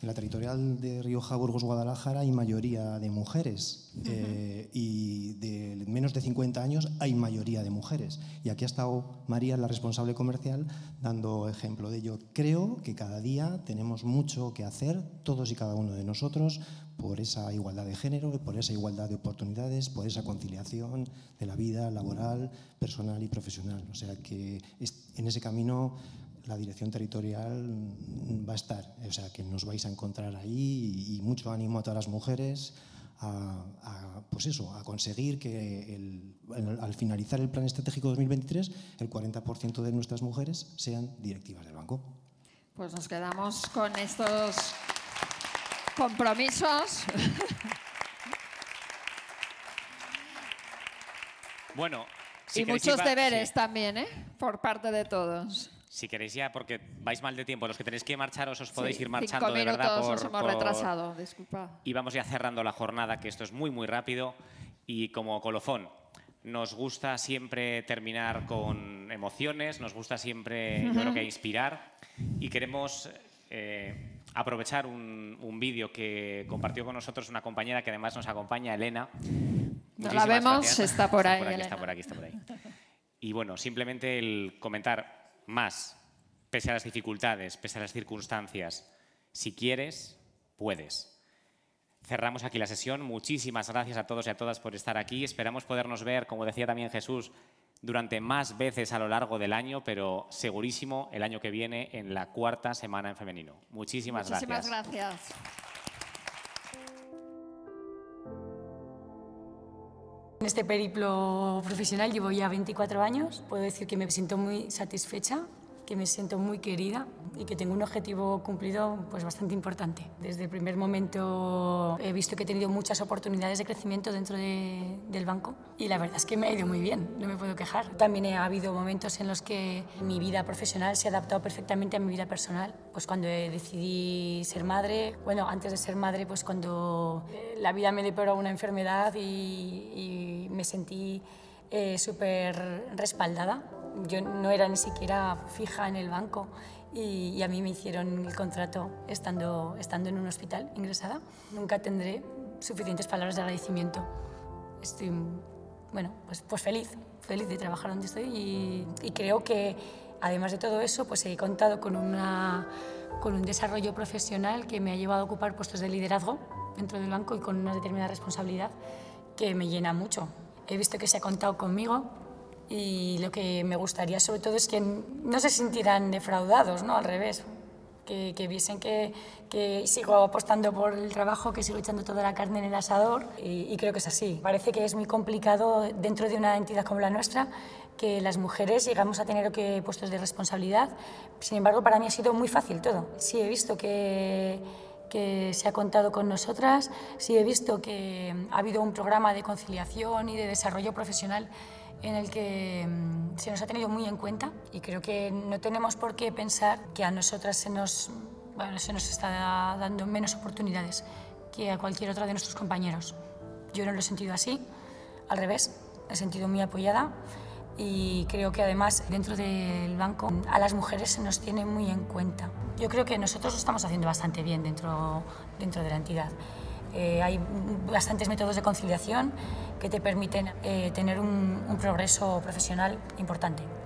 en la territorial de Rioja, Burgos, Guadalajara hay mayoría de mujeres eh, y de menos de 50 años hay mayoría de mujeres. Y aquí ha estado María, la responsable comercial, dando ejemplo de ello. Creo que cada día tenemos mucho que hacer, todos y cada uno de nosotros, por esa igualdad de género, por esa igualdad de oportunidades, por esa conciliación de la vida laboral, personal y profesional. O sea que en ese camino la dirección territorial va a estar, o sea, que nos vais a encontrar ahí y, mucho ánimo a todas las mujeres a, pues eso, a conseguir que al finalizar el Plan Estratégico 2023 el 40% de nuestras mujeres sean directivas del banco. Pues nos quedamos con estos compromisos. Bueno, y muchos deberes también, ¿eh? Por parte de todos. Si queréis ya, porque vais mal de tiempo, los que tenéis que marcharos os podéis ir marchando cinco de verdad. nos hemos retrasado, disculpa. Y vamos ya cerrando la jornada, que esto es muy, muy rápido. Y como colofón, nos gusta siempre terminar con emociones, nos gusta siempre, yo creo que inspirar. Y queremos eh, aprovechar un, vídeo que compartió con nosotros una compañera que además nos acompaña, Elena. no la vemos, está por, ahí, está por aquí, está por ahí. Y bueno, simplemente el comentar más, pese a las dificultades, pese a las circunstancias. Si quieres, puedes. Cerramos aquí la sesión. Muchísimas gracias a todos y a todas por estar aquí. Esperamos podernos ver, como decía también Jesús, durante más veces a lo largo del año, pero segurísimo el año que viene en la cuarta semana en femenino. Muchísimas, Muchísimas gracias. En este periplo profesional llevo ya 24 años, puedo decir que me siento muy satisfecha que me siento muy querida y que tengo un objetivo cumplido pues bastante importante. Desde el primer momento he visto que he tenido muchas oportunidades de crecimiento dentro de, del banco y la verdad es que me ha ido muy bien, no me puedo quejar. También ha habido momentos en los que mi vida profesional se ha adaptado perfectamente a mi vida personal. Pues cuando decidí ser madre, bueno, antes de ser madre, pues cuando eh, la vida me deparó una enfermedad y, me sentí eh, súper respaldada yo no era ni siquiera fija en el banco y, a mí me hicieron el contrato estando, estando en un hospital ingresada. Nunca tendré suficientes palabras de agradecimiento. Estoy, bueno, pues, pues feliz, feliz de trabajar donde estoy y, y creo que además de todo eso, pues he contado con, una, con un desarrollo profesional que me ha llevado a ocupar puestos de liderazgo dentro del banco y con una determinada responsabilidad que me llena mucho. He visto que se ha contado conmigo, y lo que me gustaría sobre todo es que no se sintieran defraudados, ¿no? al revés, que, viesen que, sigo apostando por el trabajo, que sigo echando toda la carne en el asador y, creo que es así. Parece que es muy complicado dentro de una entidad como la nuestra que las mujeres llegamos a tener que puestos de responsabilidad, sin embargo para mí ha sido muy fácil todo. Sí he visto que que se ha contado con nosotras, sí he visto que ha habido un programa de conciliación y de desarrollo profesional en el que mm, se nos ha tenido muy en cuenta y creo que no tenemos por qué pensar que a nosotras se nos, está dando menos oportunidades que a cualquier otra de nuestros compañeros. Yo no lo he sentido así, al revés, he sentido muy apoyada y creo que además dentro del banco a las mujeres se nos tiene muy en cuenta. Yo creo que nosotros lo estamos haciendo bastante bien dentro, dentro de la entidad. Eh, hay bastantes métodos de conciliación que te permiten eh, tener un progreso profesional importante.